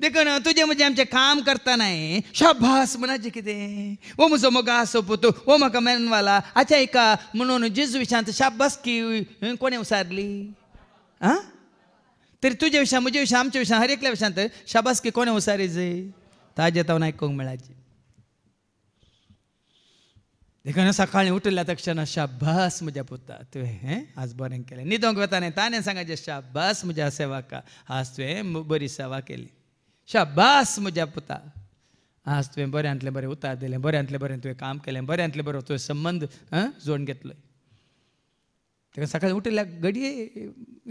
देखून तुझे म्हणजे आमचे काम करता नाही शाबास म्हणाचे कितें ओ म्हजो मोगा असो पुतू ओ म्हाका मेनवाला अच्छा एका म्हणून शाबास की कोणी उसारली आं तरी तुझ्या विशयान म्हज्या विशयान आमच्या विशयान हर एकल्या विशयांत शाबास कोणे कोणी जे ताजे तावन आयकूंक मेळाची देखून सकाळी उठल्या तक्षण शाबास म्हज्या पुता तुवें हें आज बरें केलें न्हिदोंक वेता न्ही ताणें सांगाचें शाबास म्हज्या सेवाका आज तुवें बरी सेवा केली शाबास म्हज्या पुता आज तुवें बऱ्यांतलें बरें उतार दिलें बऱ्यांतलें बरें तुवें काम केलें बऱ्यांतलें बरो तुवें संबंद जोडून घेतलो तेका सकाळी उठयल्या घडये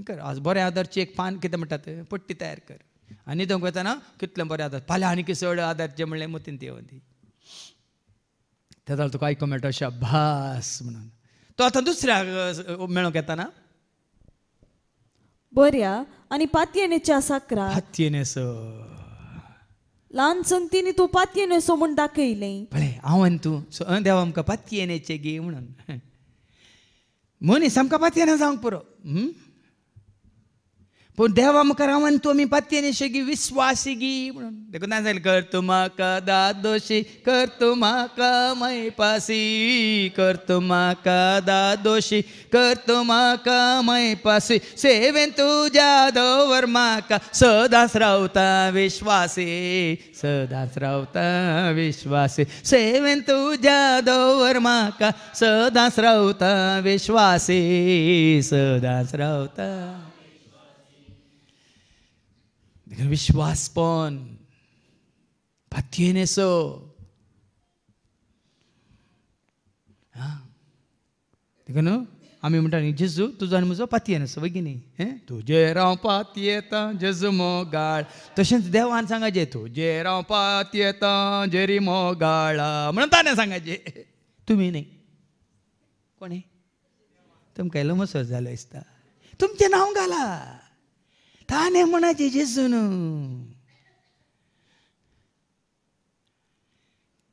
कर आज बऱ्या आदारची एक पान कितें म्हणटात पट्टी तयार कर आनी न्हिदोंक वयताना कितलें बरें आदार फाल्यां आनी चड जे म्हणलें मतीन देवन दी तेका तुका आयकूंक मेळटा शाबास म्हणून तो आतां दुसऱ्याक मेळोंक येताना बऱ्या आनी पातयेनेच्या साकरा पातयेने सर ल्हान संगतीनी तूं पातयेन येसो म्हूण दाखयलें भले हांवें तूं सो देवा आमकां पातयेन येचें गे म्हणून मनीस आमकां पातयेन जावंक पुरो पूण देवा रावन तुमी पत्तेने शेगी गी म्हणून देखून ना जाईल कर तुमाका दादोशी कर तुमाका मैपासी कर तुमाका दादोशी कर तुमाका मैपासी सेवेन तुझ्या दोवर म्हाका सदांच रावता विश्वासी सदांच रावता विश्वासी सेवेन तुझ्या दोवर म्हाका सदांच रावता विश्वासी सदांच रावता विश्वास पण भक्तीनेसो तिका न्हू आमी म्हणटा न्ही जेजू तुजो आनी म्हजो पातयेन आसा वय की न्ही हें तुजे राव पातयेता जेजू गाळ तशेंच देवान सांगाचें तुजे राव पातयेता जेरी मोगाळा म्हणून ताणें सांगाचें तुमी न्ही कोणी तुमकां लमसो जालो दिसता तुमचें नांव घाला म्हणाचे जे ಜೇಸುನು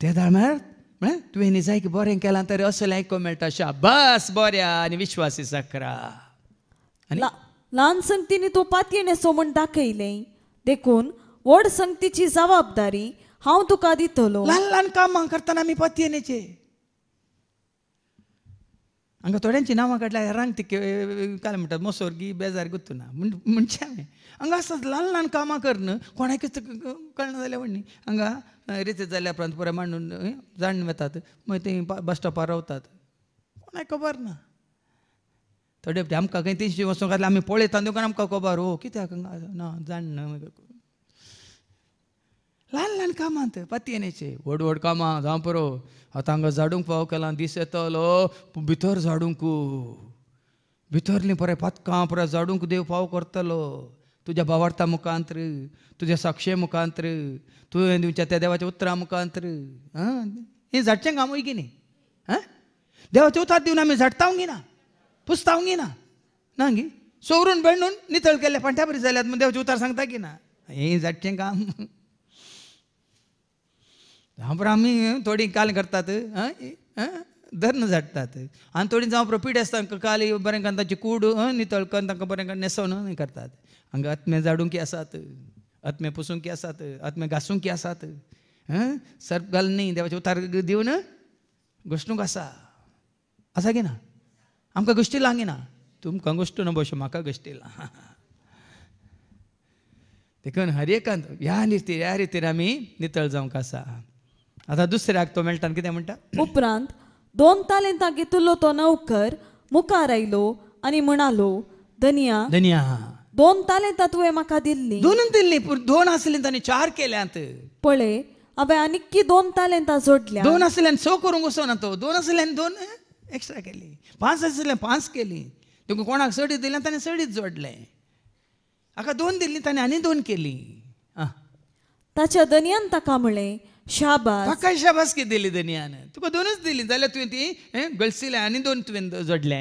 ते म्हळ्यार म्हळ्यार तुवें निजायक बरें केलां तरी असो लायको मेळटा शाबास बऱ्या आनी विश्वासी साकरा आनी ल्हान संगतीने तो सो म्हण दाखयलें देखून व्हड संगतीची जबाबदारी हांव तुका दितलो ल्हान ल्हान कामां करताना आमी पातयेणेचे हांगा थोड्यांची नांवां काडल्यार रांग ती काल म्हणटात गी बेजार गोत्तू ना म्हणचें हांवें हांगा आसता ल्हान ल्हान कामां कर न्हू कोणाकच कळना जाल्यार न्ही हांगा रेतेत जाल्या उपरांत पुराय मांडून जाण वेतात मागीर ते बस स्टॉपार रावतात कोणाक खबर ना थोडे आमकां खंय तेंशी वचूंक घातल्या आमी पळयता देखून आमकां खबर हो कित्याक हांगा ना जाण ना ल्हान ल्हान कामांत पातयेनेचे व्हड व्हड कामां जावं परो आतां हांगा झाडूंक केलां दीस येतलो पूण भितर झाडूंक भितरलीं बरें पातकां पुरो झाडूंक देव पाव करतलो तुज्या भावार्था मुखांत्र तुज्या साक्षे मुखांत्र तुवें दिवच्या त्या देवाच्या उतरां मुखांत्र हे हें झाडचें कामूय की न्ही आं उतार दिवन आमी झाडटावंक घेना पुसताव घेना ना गी सोवरून बेणून नितळ केले पांठ्या बरी जाल्यात म्हूण देवाचे उतार सांगता की ना हें झाडचें काम आपण आमी थोडी काल करतात धरण झाडतात आनी थोडी जावं प्रॉफीट आसता काल बरें करून तांची कूड नितळ करून तांकां बरें करून न्हेसोवन करतात हांगा आत्मे की आसात आत्मे की आसात आत्मे की आसात सर्प घाल न्ही देवाचे उतार देऊन घोष्णूक आसा असा की ना आमकां गोश्टी ना तुमकां गोश्ट ना भोशो म्हाका गोश्टी ला देखून हर ह्या रितीन ह्या रितीन आमी नितळ जावंक आसा आतां दुसऱ्याक तो मेळटा कितें म्हणटा उपरांत दोन तालेंतां घेतिल्लो तो नौकर मुखार आयलो आनी म्हणालो धनिया धनिया दोन तालेंतां तुवें म्हाका दिल्ली दोन दिल्ली पूण दोन आसलीं ताणें चार केल्यांत पळय हांवें की दोन तालेंतां जोडल्या दोन आसल्यान स करूंक वचो ना तो दोन आसल्यान दोन एक्स्ट्रा केली पांच आसल्यान पांच केली तुका कोणाक सडीत दिल्या ताणें सडीत जोडलें हाका दोन दिल्ली ताणें आनी दोन केली ताच्या धनियान ताका म्हळें शाबास काय शाबासकी दिली देणयान तुका दोनच दिली जाल्यार तुवें ती गळसिल्या आनी दोन तुवें जोडल्या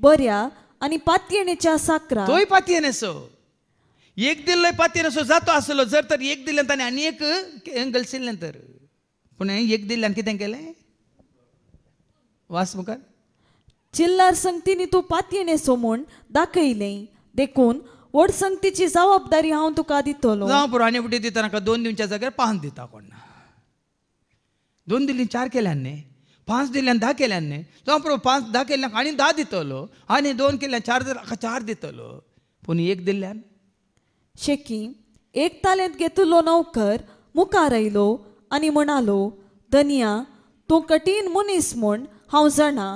बऱ्या आनी पातयेणेच्या साकरा तोय पातयेन असो एक दिल्लो पातयेन असो जातो आसलो जर तर एक दिल्यान ताणें आनी एक गळसिल्लें तर पूण एक दिल्ल्यान कितें केलें वास मुखार चिल्लार संगतीनी तूं पातयेणें म्हूण दाखयलें देखून व्हड संगतीची जबाबदारी हांव तुका दितलो जावं पुरो आनी फुटी दिता नाका दोन दिवच्या जाग्यार पांच दिता ना दोन दिल्ली चार केल्यांनी पाच दिल्ल्यान दहा केल्याने तो प्रभू पांच धा केल्ल्यान आनी धा दितलो आनी दोन केल्या चार चार देतलो पण एक दिल्यान शेकी एक तालेंत घेतलो नौकर मुखार आयलो आनी म्हणालो धनिया तूं कठीण मनीस म्हूण हांव जाणा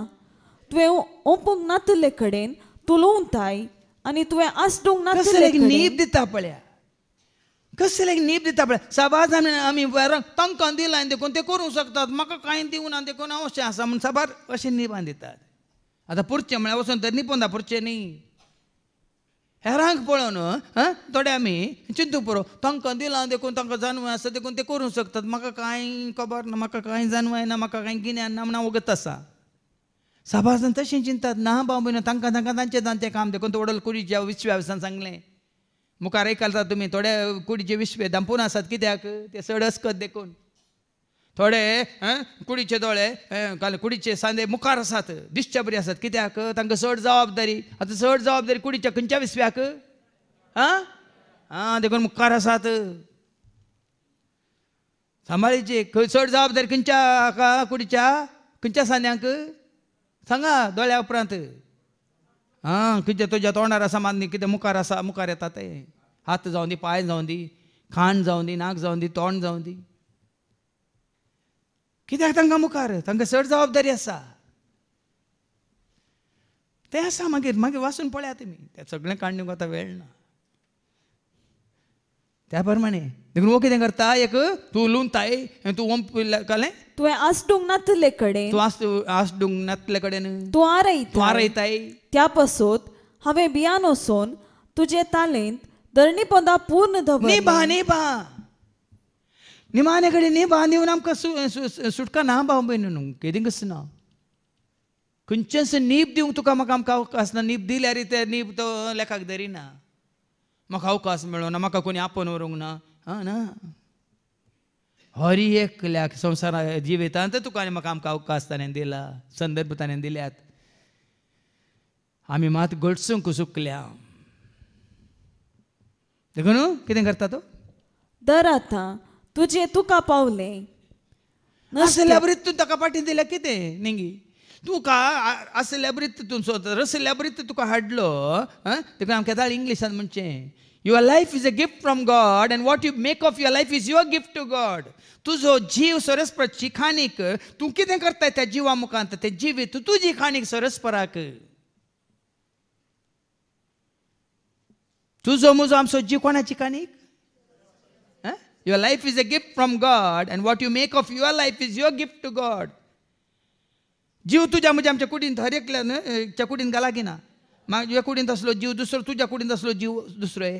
तुवें ओपूंक नातले कडेन थाय आनी तुवें आसडूंक नातुल्ले न्हीद दिता पळया कसले दिता आपल्या सभाजान आमी वेरांक तांकां दिलां देखून ते करूंक शकतात म्हाका कांय दिवना देखून हांव अशें आसा म्हूण सभार अशें निपान दितात आतां पुरचें म्हळ्यार वचून तर निपोंदा पुरचें न्ही हेरांक पळोवन आं थोडे आमी चिंतूं पुरो तांकां दिलां देखून तांकां जाणवां आसा देखून ते करूंक शकतात म्हाका कांय खबर ना म्हाका कांय जाणवाय ना म्हाका कांय गिन्यान ना म्हूण वगत आसा सभाजान तशें चिंतात ना बाबू ना तांकां तांकां तांचें तें काम देखून तो वडोल कुडीच्या विश्वासान सांगलें मुखार एक घालतात तुमी थोडे कुडीचे विश्वे दंपून आसात कित्याक ते चड देखून थोडे कुडीचे दोळे कुडीचे सांदे मुखार आसात दिसच्या बरी आसात कित्याक तांकां चड जबाबदारी आतां चड जबाबदारी कुडीच्या खंयच्या विश्व्याक आं आं देखून मुखार आसात सांबाळीची खंय चड जबाबदारी खंयच्या हाका कुडीच्या खंयच्या सांद्यांक सांगा दोळ्या उपरांत हां कितें तुज्या तोंडार आसा मान्य कितें मुखार आसा मुखार येता ते हात जाऊन दी पांय जाऊन दी खाण जाऊन दी नाक जावन दी तोंड जाऊन दी कित्याक तांकां मुखार तांकां चड जबाबदारी आसा तें आसा मागीर मागीर वाचून पळया तुमी तें सगळें काडणूक आतां वेळ ना त्या प्रमाणे देखून वो हो कितें करता एक तूं लुनताय आनी तूं ओम कालें तुवें आसडूंक नातले कडेन तूं आस आसडूंक नातले कडेन तूं आरयता तूं आरयताय त्या पसोत हांवें बियान वसोन तुजे तालेंत धरणी पोंदा पूर्ण धवन नेबा नेबा निमाने कडेन नेबा दिवन आमकां सुटका ना भाव भयण न्हू केदींकच ना खंयचेच नीब दिवंक तुका म्हाका आमकां अवकास ना नीब दिल्यार ते नीब तो लेखाक धरिना म्हाका कास मेळो ना म्हाका कोणी आपोवन व्हरूंक ना ना हरी एकल्या संसार जीव येता तर तुकाने म्हाका आमकां अवकाश ताणें दिला संदर्भ ताणें दिल्यात आमी मात घटसूंक सुकल्या देखून कितें करता तो दर आतां तुजें तुका पावलें नासल्या बरी तूं ताका पाटी दिल्या कितें निंगी तुका आ सेलेब्रिटीतून स्वतंत्र इंग्लिश तुका हाडलो तेका हांव your life is a gift from God and what you make of your life is your gift to God तुजो जीव सरस्पर जिखाणीक तूं कितें करता त्या जिवा मुखांत ते जिवीत तूं जिखाणीक सरस्पराक तुजो मुजो आमचो जीव को जिखाणीक your life is a gift from God and what you make of your life is your gift to God जीव तुझ्या म्हणजे आमच्या कुडींत हरेकल्यानं गाला की ना मग कुडींत असलो जीव दुसरं तुझ्या कुडींत असलो जीव दुसरो आहे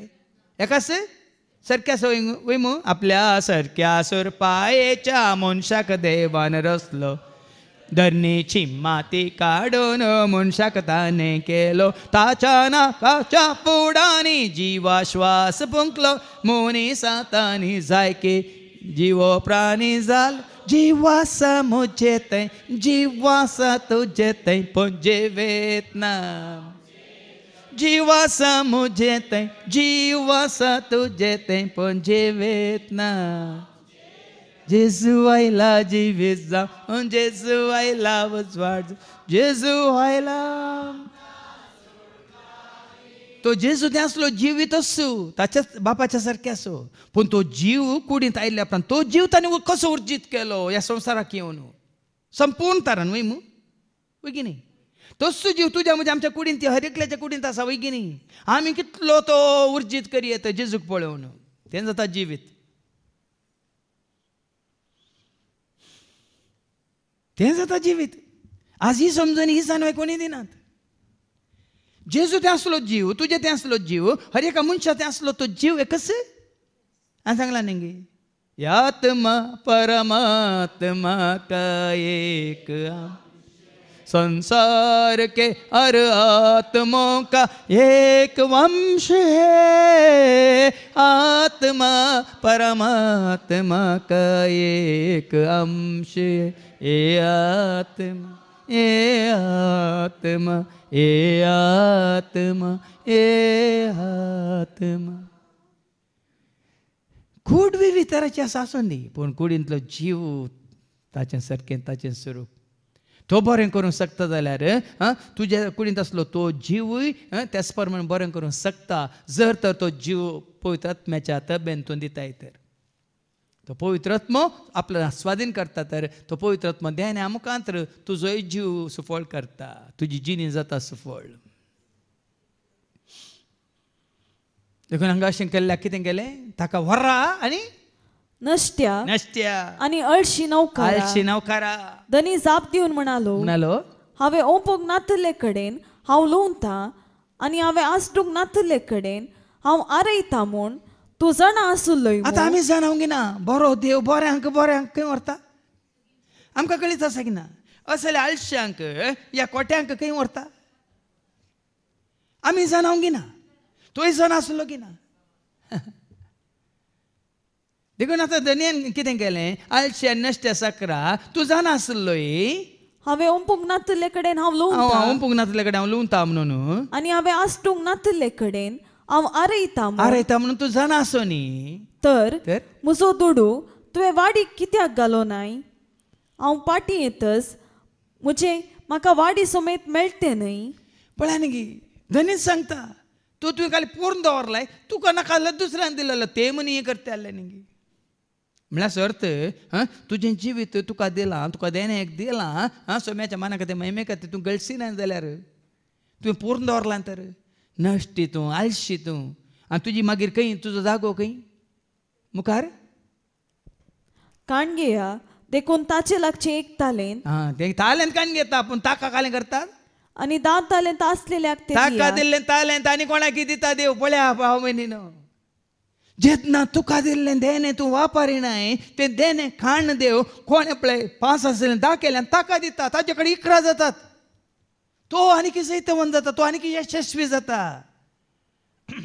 एकाच सरक्या सो वैमू आपल्या सरक्या पायेच्या मनशाक देवान रसलो धरणीची माती काढून मनशाक ताने केलो ताच्या नाकाच्या पुडानी जीवा श्वास पुंकलो मोनी सातानी जायके जीव प्राणी झाल Jiwasa mojetem, jiwasa tojetem, ponje vietnam. Jiwasa mojetem, jiwasa tojetem, ponje vietnam. Jesus I love you, Jesus I love us, Jesus I love. तो जेजू आसलो जीवित असो त्याच्या बापाच्या सारखे असो पण तो जीव कुडीत आयल्या उपरांत तो जीव ताणें कसो उर्जित केलो या संवसाराक येऊन संपूर्ण तारण वय मू वय की न्ही जीव तुज्या म्हणजे आमच्या कुडींत हर एकल्याच्या कुडींत असा वय की न्ही आमी कितलो तो उर्जित करी येता जेजूक पळवून ते जाता जिवीत ते जाता जिवीत आज ही समजून ही जाणवाय कोणी दिनात Jesu te-a slot jiu, tu je te-a slot jiu, hari ka muncha te-a slot to jiu ekas. Ang sangla nengi. Yatma paramatma ka ek संसार के हर आत्मों का एक वंश है आत्मा परमात्मा का एक अंश है ये आत्मा ए आत्मा ए आत्मा ए आत्मा कुडवी विचाराची असं आसूं न्ही पूण कुडींतलो जीव ताचे सारकें ताचें स्वरूप तो बरें करूंक शकता जाल्यार तुज्या कुडींत आसलो तो जिवूय त्याच प्रमाणे बरें करूंक शकता जर तर तो जीव पळयतात आत्म्याच्या तब्येन दिताय तर तो पवित्रत्म आपलं स्वाधीन करता तर तो पवित्रात्मा देहने आमकांतर तुजोय जीव सुफळ करता तुजी जिणी जाता सुफळ देखून हंगा अशें केल्ल्या कितें केलें ताका व्हरा आनी नष्ट्या नष्ट्या आनी अळशी नौकार अळशी नौकारा धनी जाप दिवन म्हणालो म्हणालो हांवें ओंपूंक नातले कडेन हांव लोवता आनी हांवें आसडूंक नातले कडेन हांव आरयता म्हूण तुजो ना आसुल्लो आता आम्ही जाणा होंगी ना बरो देव बरे अंक बरे अंक खंय व्हरता आमकां कळीत आसा की ना असले आळश्यांक या कोट्यांक खंय व्हरता आमी जाणा होंगी ना तोय जाणा आसलो की ना देखून आतां धन्यान कितें केलें आळश्या नश्ट्या साकरा तूं जाण आसलो हांवें ओंपूंक नातले कडेन हांव लोवता ओंपूंक नातले कडेन हांव लोवता म्हणून आनी हांवें आसटूंक नातले कडेन हांव आरयता म्हणून तूं తు జనాసోని तर तर म्हजो दुडू तुवें वाडीक कित्याक घालो नाय हांव पाटी येतस म्हजें म्हाका वाडी समेत मेळटें न्हय पळय गी धनीच सांगता तूं तुवें खाली पुरून दवरलाय तुका नाका आसलो दुसऱ्यांक दिलेलो ते म्हणी हें करता आसलें न्ही गी म्हळ्यार सर्त हां तुजें जिवीत तुका दिलां तुका देण्याक दिलां हां सोम्याच्या मना खातीर महिमे खातीर तूं गळसी ना जाल्यार तुवें पुरून दवरलां तर नश्टी तूं आलशी तूं आनी तुजी मागीर खंय तुजो जागो खंय मुखार घेया देखून ताचे लागचे एक तालेन हा ते तालेन काण घेता पूण ताका कालें करतात आणि दात तालेन असलेल्याक ते ताका दिल्ले तालेंत आनी कोणाकी दिता देव पळया पाव म्हयनीनो जेतना तुका दिल्लें देणे तूं वापरिणाय ते देणे खाण देव कोण पळय पांच आसलें धा केल्यान ताका दिता ताचे कडेन इकरा जातात तो आणखी जैतवन जाता तो आणखी यशस्वी जाता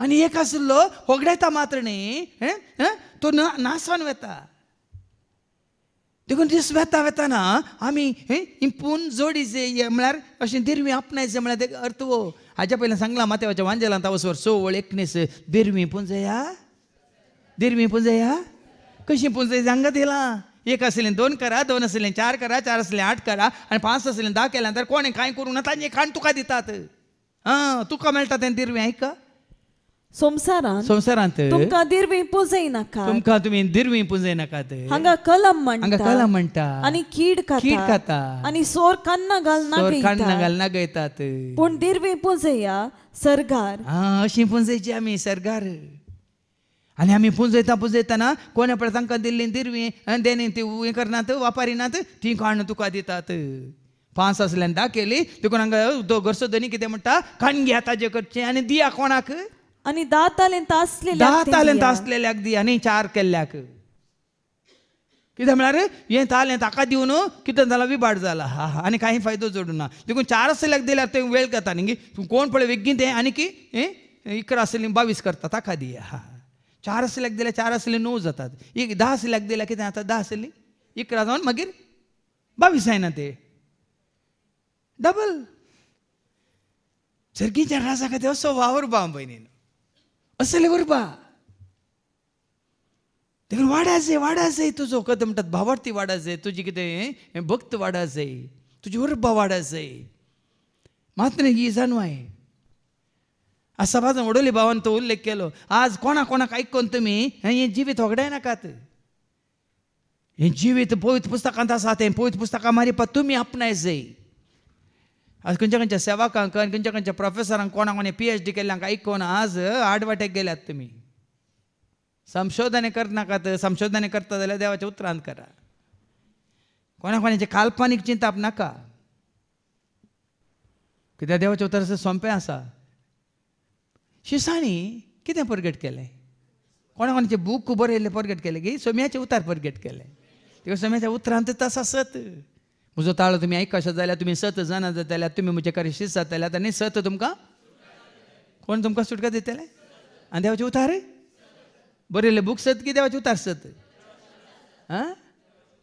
आणि एक असलो होगडायता मात्र न्ही तो ना नासवान वेता देखून दिस वेता वेताना आमी इंपून जोडी जे म्हळ्यार अशें दिरवी आपणायचे म्हळ्यार ते अर्थ वो हाज्या पयलीं सांगलां माथेवाच्या वांजेलां तावसवर सोवळ एकणीस दिरवी पुंजया दिरवी पुंजया कशी पुंजय सांगत येलां एक असेल दोन करा दोन असेल चार करा चार असले आठ करा आणि पाच असले दहा केल्यानंतर कोणी काय करू नका जे खाण तुका दितात हां तुका मेळटा तें दिरवी आयका संवसारांत संवसारांत तुमकां दिरवी नाका तुमकां तुमी दिरवी पुजयनाकात हांगा कलम म्हणटा हांगा कलम म्हणटा आनी कीड खाता कीड खाता आनी सोर कान्ना घालना सोर कान्ना घालना गयतात पूण दिरवी पुजया सरगार हां अशी पुजयची आमी सरगार అని आम्ही పూజైతా कोणे कोण्या तांकां दिल्ली दिरवी आणि देणे ते हे करनात वापारीनात ती खाण तुका दितात पांच आसल्यान दाखयली तिकून हांगा घरसो धनी कितें म्हणटा घेया ताजे करचे आनी दिया कोणाक आणि दहा तालेंत असलेल्या दहा तालेंत असलेल्याक चार केल्ल्याक कितें म्हळ्यार हें तालें ताका दिवन कितें जाला विबाट जाला हा हा आनी काही फायदो जोडूं ना देखून चार आसल्याक दिल्यार ते वेळ करता न्ही कोण पळय वेगीन तें आनी की इकरा आसली बावीस करता ताका दिया हा चार सिलक दिल्या चार आसले णव जातात एक धा सिलक दिल्या कितें जाता धा एक इकरा जावन मागीर बावीस ना ते डबल सर्गीच्या राजा खातीर असो वावरपा भयणीन असले असेल देखून बा जाय वाडा जाय तुजो कथ म्हणटात भावार्थी वाडा जाय तुजी कितें भक्त वाडा जाय तुजी उर्बा वाडा जाय मात्र ही जाणवाय आसा बाजून वडोली भावान तो उल्लेख केलो आज कोणा कोणाक तुम्ही तुमी हें जिवीत होगडाय नाकात हे जिवीत पवित्र पुस्तकांत आसा ते पवित्र पुस्तकां मारिपात तुमी आपणाय जाय आज खंयच्या खंयच्या सेवाकांक आनी खंयच्या खंयच्या प्रोफेसरांक कोणा कोणी पी एच डी केल्ल्यांक आयकून आज आडवाटेक गेल्यात तुम्ही संशोधने करनाकात संशोधने करता जाल्यार देवाच्या उतरांत करा कोणा कोणाचे काल्पनीक चिंताप नाका कित्याक देवाचे उतर सोंपें आसा शिसांनी कितें परगट केलें कोणा कोणाचे बूक बरयल्ले परगट केले की सोम्याचे उतार परगट केले ते सोम्याच्या उतरांत तसा सत म्हजो ताळो तुमी आयकशा जाल्यार तुमी सत जाणा जाल्यार तुमी म्हजे कडेन शिस जाताल्यात आनी सत तुमकां कोण तुमकां सुटका दितले आनी देवाचे उतार बरयल्ले बूक सत की देवाचे उतार सत आं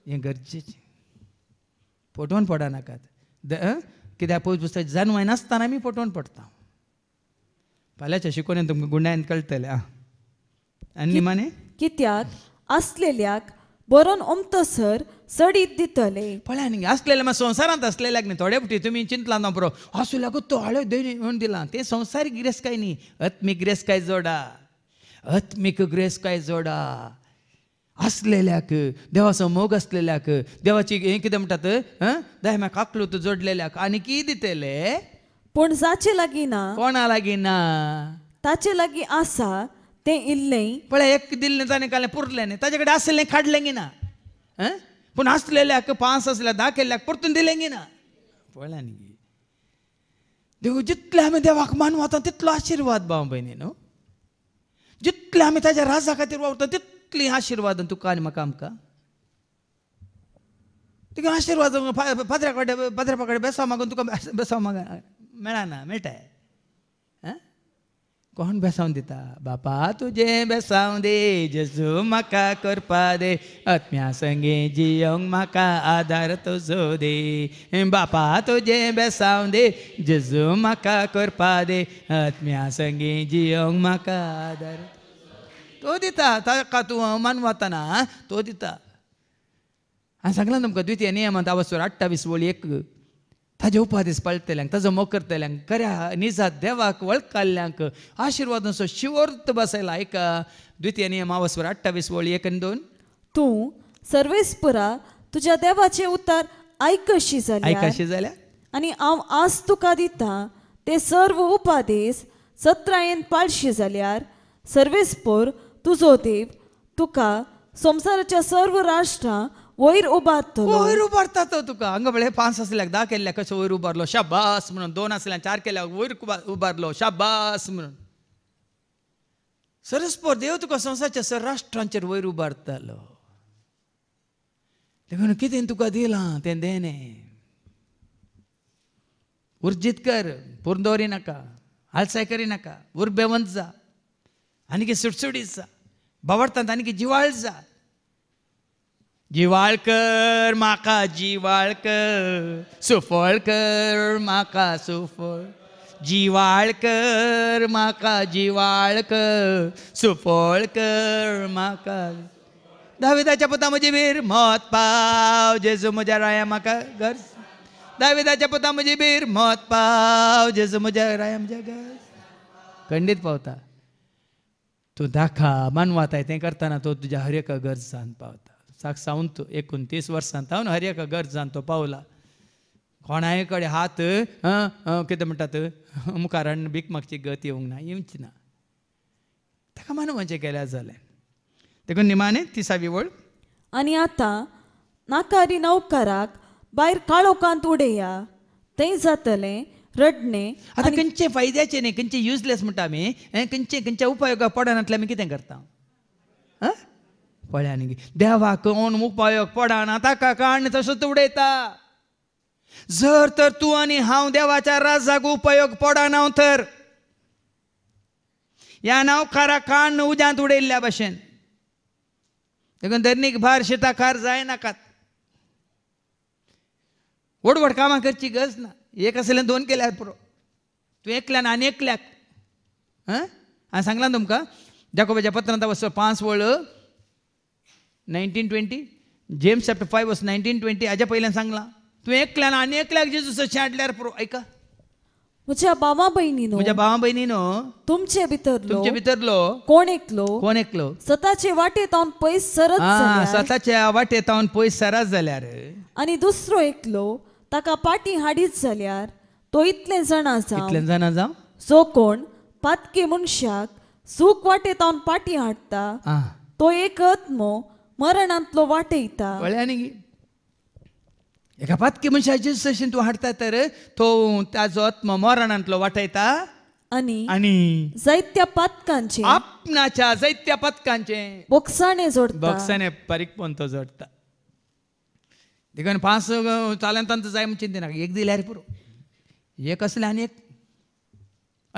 हें गरजेचें पटवून पडनाकात कित्याक पयस पुस्तक जाणवाय नासतना आमी पटोवन पडटा फाल्यांच्या शिकवणे तुमकां गुणायन कळटले आ आनी निमाणे कित्याक आसलेल्याक बरोवन ओमतसर सडीत दितले पळय न्ही आसलेले मात संवसारांत आसलेल्याक न्ही थोडे फुटी तुमी चिंतला ना बरो आसुल्याकूच तो हाळो म्हणून दिला ते संवसारीक गिरेस्त काय न्ही अत्मीक ग्रेस काय जोडा अत्मीक ग्रेस काय जोडा आसलेल्याक देवाचो मोग आसलेल्याक देवाची हें कितें म्हणटात दाय म्हाका आकलूत जोडलेल्याक आनी कितें दितले पूण जाचे लागीं ना कोणा लागीं ना ताचे लागीं आसा ते इल्ले पळय एक दिल्लें जाणें कालें पुरले न्ही ताजे कडेन आसलें काडलें गे ना हं पूण आसलेल्याक पांच आसल्या धा केल्ल्याक परतून दिले गे ना पळय न्ही देव जितले आमी देवाक मान वता तितलो आशिर्वाद भाव भयणी न्हू जितले आमी ताज्या राजा खातीर वावरता तितली आशिर्वाद तुका आनी म्हाका आमकां तुगे आशिर्वाद फादऱ्या कडेन फादऱ्या कडेन बेसाव मागून तुका बेसाव मागा मिळाना मिळटाय हाँ? कोण बेसावन दिता बापा तुझे बेसावन दे जेजू म्हाका करपा दे आत्म्या संगे जियोंग म्हाका आदार तुजो दे बापा तुझे बेसावन दे जेजू म्हाका करपा दे आत्म्या संगे जियोंग म्हाका आदार तो दिता ताका तूं अवमान वतना तो दिता हांव सांगलां तुमकां द्वितीय नियमांत आवसर अठ्ठावीस वळी एक ತಾಜ उपादेस पाळतल्यांक ताजो ಮೊಕರ್ತೆಲ್ಯಾಂಕ್ ಕರೆ निजा देवाक वळकाल्ल्यांक आशिर्वाद असो शिवर्त बसायला ऐका द्वितीय नियम नियमावस्वर अठ्ठावीस वळी एक आणि दोन तू सर्वेस्परा तुझ्या देवाचे उतार ऐकशी जाल्या ऐकशी जाल्या आणि हांव आज तुका दिता ते सर्व उपादेश सत्रायेन पाळशी जाल्यार सर्वेस्पोर तुजो देव तुका संवसाराच्या सर्व राष्ट्रां वयर उबारतलो वयर उबारता तो तुका हांगा म्हळ्यार पांच आसल्याक धा केल्ले कशें वयर उबारलो शाबास म्हणून दोन आसल्या चार केल्या वयर उबारलो शाबास म्हणून सरस्पोर देव तुका सर राष्ट्रांचेर वयर उबारतालो देखून कितें तुका दिलां तें देणे उर्जीत कर पुरून नाका आलसाय करी उर उर्बेवंत जा आनी सुटसुटीत जा बावडतात आनी जिवाळ जा जिवाळकर माका जिवाळकर कर माका सुफळ जिवाळकर माका सुफळ कर माका दाविदाच्या पुता म्हणजे बीर मत पाव जेजू म्हज्या राया म्हाका घर दाविदाच्या पुता म्हणजे बीर मत पाव जेजू म्हज्या राया म्हज्या घर खंडीत पावता तूं दाखा मनवाताय तें करताना तो तुज्या हर गर्ज जावन पावता साक सावन एकोणतीस वर्सां हांव हरएका गरज जावन तो पावला कोणाय कडेन हात कितें म्हणटात मुखारान भीक मागची गत येवंक ना येवची ना ताका मानवचें म्हणजे केल्यार जालें देखून निमाणे तिसावी वळ आनी आतां नाकारी नौकाराक भायर कांत उडया तें जातलें रडणे आतां खंयचे फायद्याचें न्ही खंयचे युजलेस म्हणटा आमी खंयचे खंयच्या उपयोगाक पडनातलें आमी कितें करता गे देवा कोण उपायोग पडाना ताका काण तसो उडयता जर तर तू आणि हांव देवाच्या राजाक उपयोग पडाना तर ह्या नावकारा काण उद्यांत उडयल्ल्या भाशेन देखून धरणीक भार शेताकार जायनाकात व्हड व्हड कामां करची गरज ना एक असले दोन केल्यार पुरो तू एकल्यान आनी एकल्याक हां हांवें सांगलां तुमकां जाकोबाच्या पत्रांत वचप पांच वळ nineteen twenty James chapter five verse nineteen twenty हाज्या पहिल्यान सांगला तुवें एकल्यान आनी एकल्याक जेजूसाचें आडल्यार ऐका म्हज्या भावा भयणीनो म्हज्या भावा भयणीनो तुमचे भितर तुमचे भितरलो कोण एकलो कोण एकलो स्वताचे वाटे तावन पयस सरत स्वताच्या वाटे तावन पयस सरत जाल्यार आनी दुसरो एकलो ताका पाटी हाडीच जाल्यार तो इतले जाण आसा इतले जाण आसा सो कोण पातके मनशाक सुख वाटे तावन पाटी हाडटा तो एकत आत्मो మరణంలో వాటైతా गळ्यानी एका पातकी मनशाचे सशेन तू हाडटा तर तो ताजो आत्म मरणांतलो वाटयता आणि आणि जायत्या पातकांचे आपणाच्या जायत्या पातकांचे बोक्साणे जोडता बारीक पण तो जोडता देखून पांच चाल्यान तांचो जाय म्हण चिंतनाका एक दिल्यार पुरो एक असले आनी एक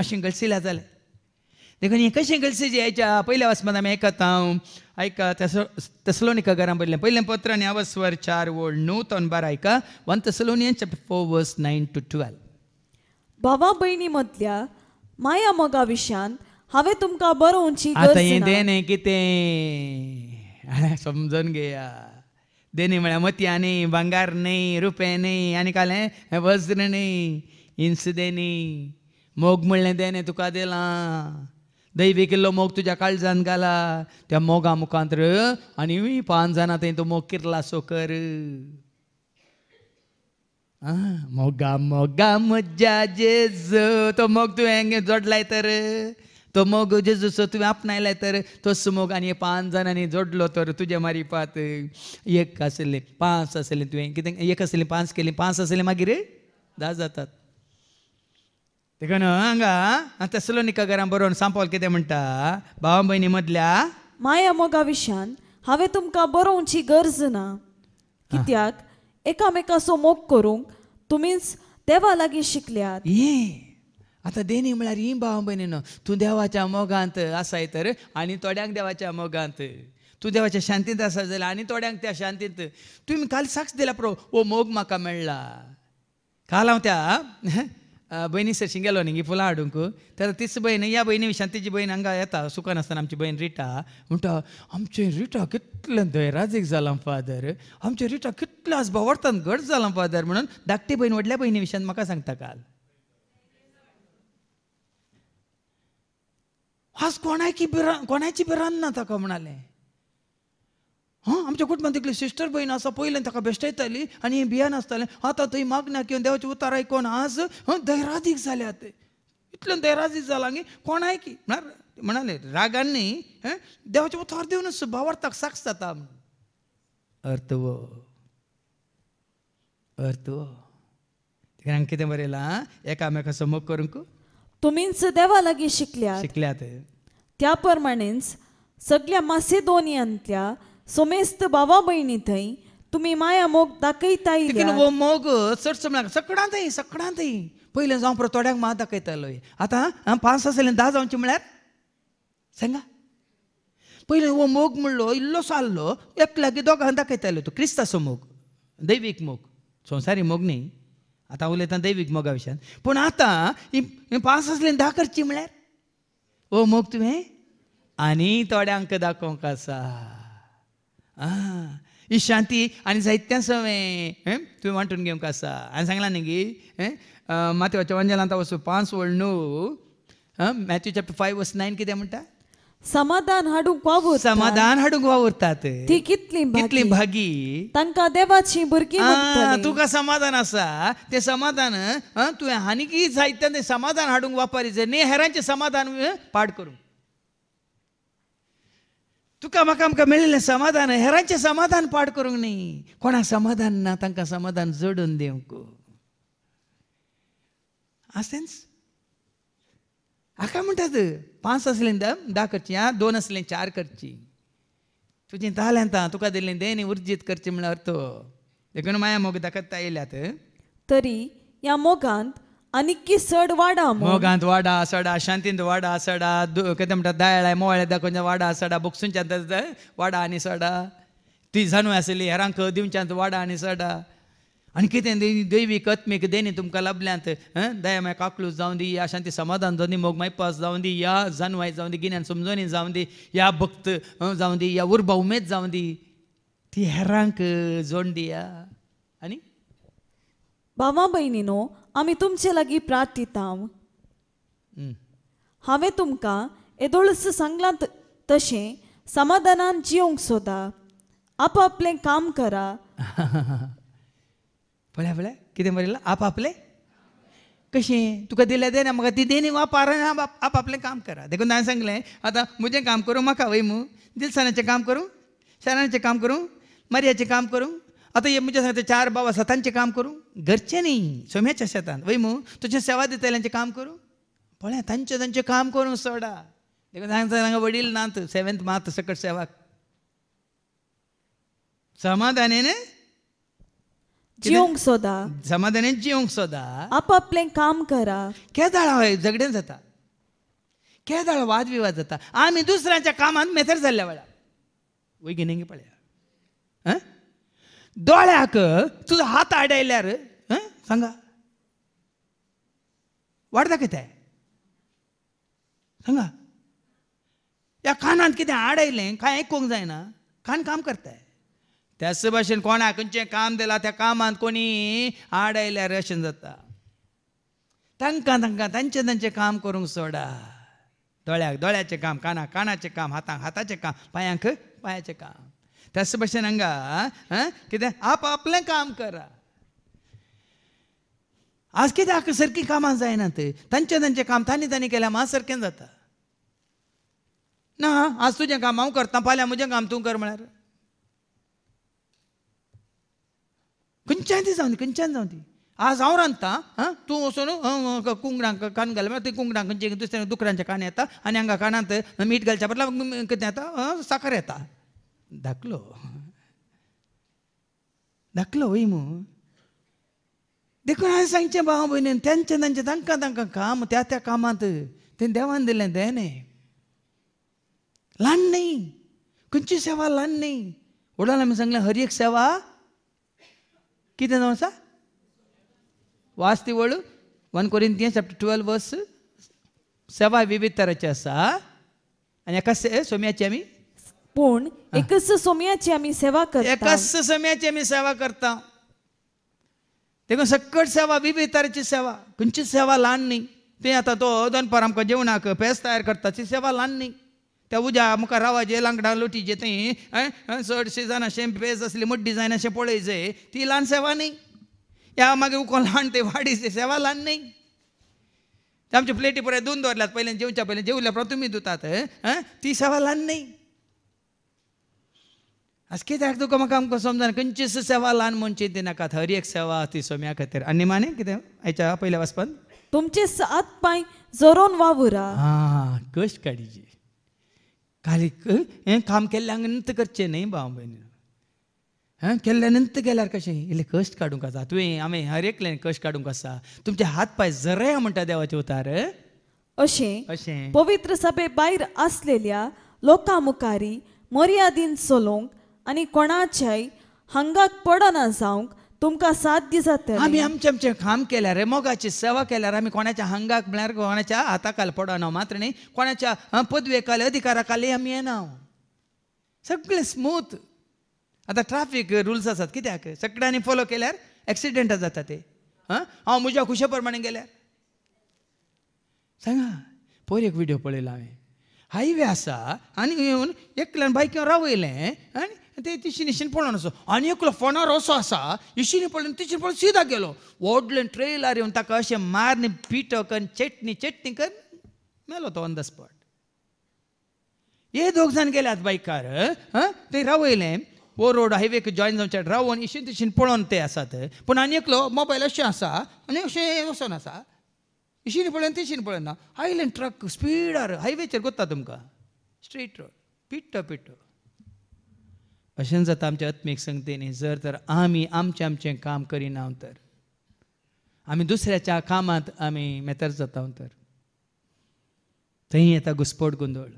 अशें गळसिल्या जाल्यार देखून नी कशें गलसी आयच्या पयल्या वसमान आमी ऐकता हांव आयका तेसो घरां बरलें पयलें पत्र आनी अवस्वर चार वोळ णव तोन बारा आयका one Thessalonians chapter four verse nine to twelve भावा भयणी मदल्या माया मोगा विशयान हांवें तुमकां उंची आतां हें देणे कितें समजून घेया देणे म्हळ्यार मोतयां न्ही भांगार न्ही रुपे न्ही आनी कालें वज्र न्ही हिंस देणी मोग म्हणलें देणें तुका देलां दैवी किल्लो मोग तुज्या काळजान घाला त्या मोगा मुखांतर आनी पान जाणा थंय तो मोग सोकर कर मोगा मोगा मज्जा जेज तो मोग तुवें जोडलाय तर तो मोग जेजूचो तुवें आपणायलाय तर तसो मोग आनी पांच जाणांनी जोडलो तर तुजे मारी पात एक आसले पांच आसले तुवें कितें एक आसले पांच केले पांच आसले मागीर धा जातात देखून हांगा सलोनिका घरां बरोवन सांपोल कितें म्हणटा भाव भयणी मदल्या माया मोगा विशान हांवें तुमकां बरोवची गरज ना कित्याक एकामेकाचो मोग करूंक तुमीच देवा लागीं शिकल्यात आता आतां देणी म्हळ्यार ही भाव न्हू तूं देवाच्या मोगांत आसाय तर आनी थोड्यांक देवाच्या मोगांत तूं देवाच्या शांतींत आसा जाल्यार आनी थोड्यांक त्या शांतींत तुमी काल साक्ष दिला प्रो हो मोग म्हाका मेळ्ळा काल हांव त्या सरशी गेलो न्ही फुलां हाडूंक तर तिस भयण या भयणी विशान तिची भयण हांगा येता सुकन आसतना आमची भयण रिटा म्हणटा आमचे रिटा कितलें धैराजीक जालां फादर आमचे रिटा कितलें आसभावार्थान घट जालां फादर म्हणून धाकटी भयण व्हडल्या भयणी विशान म्हाका सांगता काल आज कोणाची बिरा कोणाची बिरान ना ताका म्हणालें हां आमच्या कुटुंबान तिकली सिस्टर भयण आसा पयलें ताका बेश्टयताली आनी बियान आसतालें आतां थंय मागण्या किंवा देवाचे उतार आयकोन आज दैरादीक जाल्यात ते इतलें दैरादीक जालां की कोण की म्हणाले रागांनी देवाचे उतार देऊन भावार्थाक साक्ष जाता अर्थव अर्थव तिका हांगा कितें बरयलां एकामेका समोग करूंक तुमीच देवा लागीं शिकल्या शिकल्या ते त्या प्रमाणेच सगळ्या मासिदोनियांतल्या सोमेस्त बाबा भयणी थंय तुम्ही माया मोग दाखयता हो मोग चड चड थंय सगळ्यांतय पहिले पयलें जावं परत थोड्यांक मा दाखयतालो आतां पांच आसलें धा जावचें म्हळ्यार सांगा पहिले हो मोग म्हणलो इल्लोसो आसलो एकल्याक दोगांक दाखयतालो तो क्रिस्ताचो मोग दैवीक मोग संवसारी मोग न्ही आतां उलयता दैवीक मोगा विशयान पूण आतां पांच आसलीं धा करची म्हळ्यार हो मोग तुवें आनी थोड्यांक दाखोवंक आसा ही शांती आनी जायत तें सवें तुवें वांटून घेवंक आणि सांगला सांगलां की माते माथेवाच्या वंजनांत वचूं पांच वळ णव मॅथ्यू चॅप्टर फाईव्ह वर्स नायन किती म्हणता समाधान हाडूंक वावुर समाधान हाडूंक वावुरतात ती कितली कितली भागी तांकां देवाची भुरगीं तुका समाधान असा ते समाधान तुवें हानिकी जायत्यान समाधान हाडूंक वापरिचें न्ही हेरांचें समाधान पाड करू तुका म्हाका आमकां मेळिल्लें समाधान हेरांचें समाधान पाड करूंक न्ही कोणा समाधान ना तांकां समाधान जोडून दिवंक आसेन्स हाका म्हणटात पांच आसलें धा करची आं दोन आसलें चार करची तुजें जालें आतां तुका दिल्लें देणी उर्जीत करची म्हळ्यार तो देखून माया मोग दाखयता येयल्यात तरी ह्या मोगांत की ಸಡ್ वाडा मोगांत वाडा सडा शांतींत वाडा सडा ಕತೆ म्हणटा दायळाय मोवाळे दाखोवन वाडा सडा बोक्सूंच्यान वाडा आणि सडा ती जाणू आसली हेरांक दिवच्यांत वाडा आणि सडा आणि कितें दैवीक अत्मीक देणी तुमकां लबल्यांत दया मागीर काकलूस जावं दी या शांती समाधान जावं दी मोग मायपास जावं दी या जानवाय जावं दी गिन्यान समजोनी जावं दी या भक्त जावं दी या उर्बा उमेद जावं दी ती हेरांक जोड दिया आनी भावा भयणी न्हू आमी तुमचे लागीं प्रार्थितांव हांवें तुमकां येदोळस सांगलां तशें समाधानान जिवंक सोदा आप आपलें काम करा पळय पळय कितें बरयलां आप आपलें कशें तुका दिलें दे ना म्हाका ती देणी वापर आप आपलें काम करा देखून हांवें सांगलें आतां म्हजें काम करूं म्हाका वय मू दिलसानाचें काम करूं शारांचें काम करूं मर्याचें काम करूं आता हे म्हणजे सांगते चार बाबा स्वतःचे काम करू घरचे नाही सोम्याच्या शेतान वै मू तुझे सेवा येईल काम करू पळ्या त्यांचे त्यांचे काम करू सोडा देखून सांगता हांगा वडील नात सेवेंत मात सकट सेवाक समाधानेने जिवंक सोदा समाधाने जिवंक सोदा आप आपले काम करा केदाळ हय झगडें जाता केदाळ वादविवाद जाता आम्ही दुसऱ्यांच्या कामात मेथड जाल्ल्या वेळा वैगिनेंगी पळया दोळ्याक तुझा हात आडायल्यार सांगा वाट दाखयताय सांगा या कानांत कितें आडायलें काय आयकूंक जायना कान काम करताय त्याच भाशेन कोणाक खंयचें काम दिलां त्या कामांत कोणी आडायल्यार अशें जाता तांकां तांकां तांचें तांचें काम करूंक सोडा दोळ्याक दोळ्याचें काम काना कानाचें काम हातांक हाताचें काम पांयांक पायाचे काम tässä başenanga कितें आप आपलें काम करा आज कित्याक सारकीं कामां जायनात तांचें तांचें काम तांणी तांणी केल्या म्हाका सारकें जाता ना आज तुजें काम हांव करता फाल्यां म्हजें काम तूं कर म्हळ्यार खंयच्यान ती जावन खंयच्यान जावं ती आज हांव रांदता आं तूं वचून कुंगडांक कान घाल म्हळ्यार कुंगडांक खंयचे दुसऱ्या दुकरांच्या कान येता आनी हांगा कानांत मीठ घालच्या बदला कितें येता साखर येता धाकलो धाकलो वयमू देखून हांवें सांगचें भाव भयणीन तेंचें तेंचें तांकां तांकां काम त्या त्या कामांत तें देवान दिलें देने ल्हान न्ही खंयची सेवा ल्हान न्ही उडाल आमी सांगलें हर एक सेवा कितें जावं आसा वास्ती वळू वन करीन तें चॅप्टर ट्वेल्व वर्स सेवा विविध तरेची आसा आनी एका सोम्याची आमी पूण एकच सोम्याची आम्ही सेवा करता एकाच सोम्याची आम्ही सेवा करता ते सकट सेवा विविध तरेची सेवा खंयची सेवा ल्हान न्ही ते आता तो दनपार आमकां जेवणाक पेज तयार करता ती सेवा ल्हान न्ही त्या उज्या मुखार रावाचे लांकडां लोटीचे ते चडशे जाण अशें पेज असली मड्डी डिझायन अशें पळयचे ती ल्हान सेवा न्ही या मागीर उखो ल्हान ते वाडीचे सेवा ल्हान न्ही आमचे प्लेटी पुराय दोन दवरल्यात पयल्यान जेवच्या पयल्यान जेवल्या प्रथम दितात ती सेवा ल्हान न्ही आज कित्याक तुका म्हाका आमकां समजना खंयचीच सेवा ल्हान मनशी दिनाकात नाकात हर एक सेवा ती सोम्या खातीर आनी माने कितें आयच्या पयल्या वचपान तुमचे सात पांय जरोवन वावुरा हा कश्ट काडीची खाली हें काम केल्ल्या नंतर करचें न्ही भाव भयणी हां केल्ल्या नंतर केल्यार कशें इल्लें कश्ट काडूंक आसा तुवें आमी हर एकले कश्ट काडूंक आसा तुमचे हात पांय जरया म्हणटा देवाचे उतार अशें अशें पवित्र सभे भायर आसलेल्या लोकां मुखारी मर्यादीन चलोवंक आणि कोणाच्याय हंगात पडना जावंक तुमकां सात दिसत आम्ही आमी आमचे आमचें काम केल्यार मोगाची सेवा केल्यार आमी कोणाच्या हंगाक म्हळ्यार कोणाच्या हाताखाल पडना मात्र न्ही कोणाच्या अधिकारा अधिकाराखाली आमी येना सगळे स्मूथ आता ट्राफीक रुल्स आसात कित्याक सगळ्यांनी फॉलो केल्यार ॲक्सिडेंट जाता ते हां हांव म्हज्या खुशे प्रमाणे गेल्यार सांगा पोर एक व्हिडिओ पळयला हांवें हायवे आसा आनी येवन एकल्यान बायक रावयलें आनी ते पळून आणि एक फोनार असो असा इशिनी पळून तिशून पळून सिदा गेलो वडले ट्रेलर येऊन ताका अशें मारणे पिट कर चेटणी चेटणी कर मेलो तो ऑन द स्पॉट हे दोघ जण गेल्यात वो रोड हायवे जॉईन जाऊन रावून इशीन तिशीन पळून ते असतात पण आणि एक मोबाईल असे असा आणि इश्वनी तिशीन तशी ना हायले ट्रक स्पीडार हायवेचे स्ट्रीट रोड पिट्टो पिट्ट अशें जाता आमच्या आत्मीक संगतीनी जर तर आमी आमचें आमचें काम करिना तर आमी दुसऱ्याच्या कामांत आमी मेतर जाता तर थंय येता घुसपट गोंदळ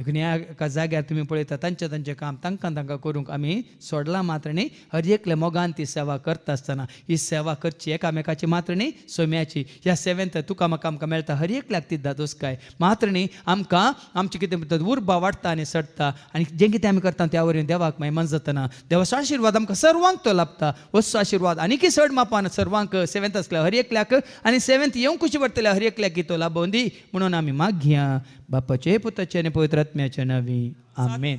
देखून ह्या जाग्यार तुमी पळयता तांचें तांचें काम तांकां तांकां करूंक आमी सोडलां मात्र न्ही हर एकल्या मोगान ती सेवा करता आसतना ही सेवा करची एकामेकाची मात्र न्ही सोम्याची ह्या सेवेंत तुका म्हाका आमकां मेळटा हर एकल्याक ती दादोस काय मात्र न्ही आमकां आमचें कितें म्हणटात उर्बा वाडटा आनी सडटा आनी जें कितें आमी करता त्या वरवीं देवाक मागीर मन जातना देवाचो आशिर्वाद आमकां सर्वांक तो लाभता वचचो आशिर्वाद आनीकय सड मापान सर्वांक सेवेंत आसल्या हर एकल्याक आनी सेवेंत येवंक कशी पडटल्या हर एकल्याक तो लाभोवन दी म्हणून आमी मागया बापाचे पुताचे आनी पवित्र परमात्म्याच्या नावी आमेन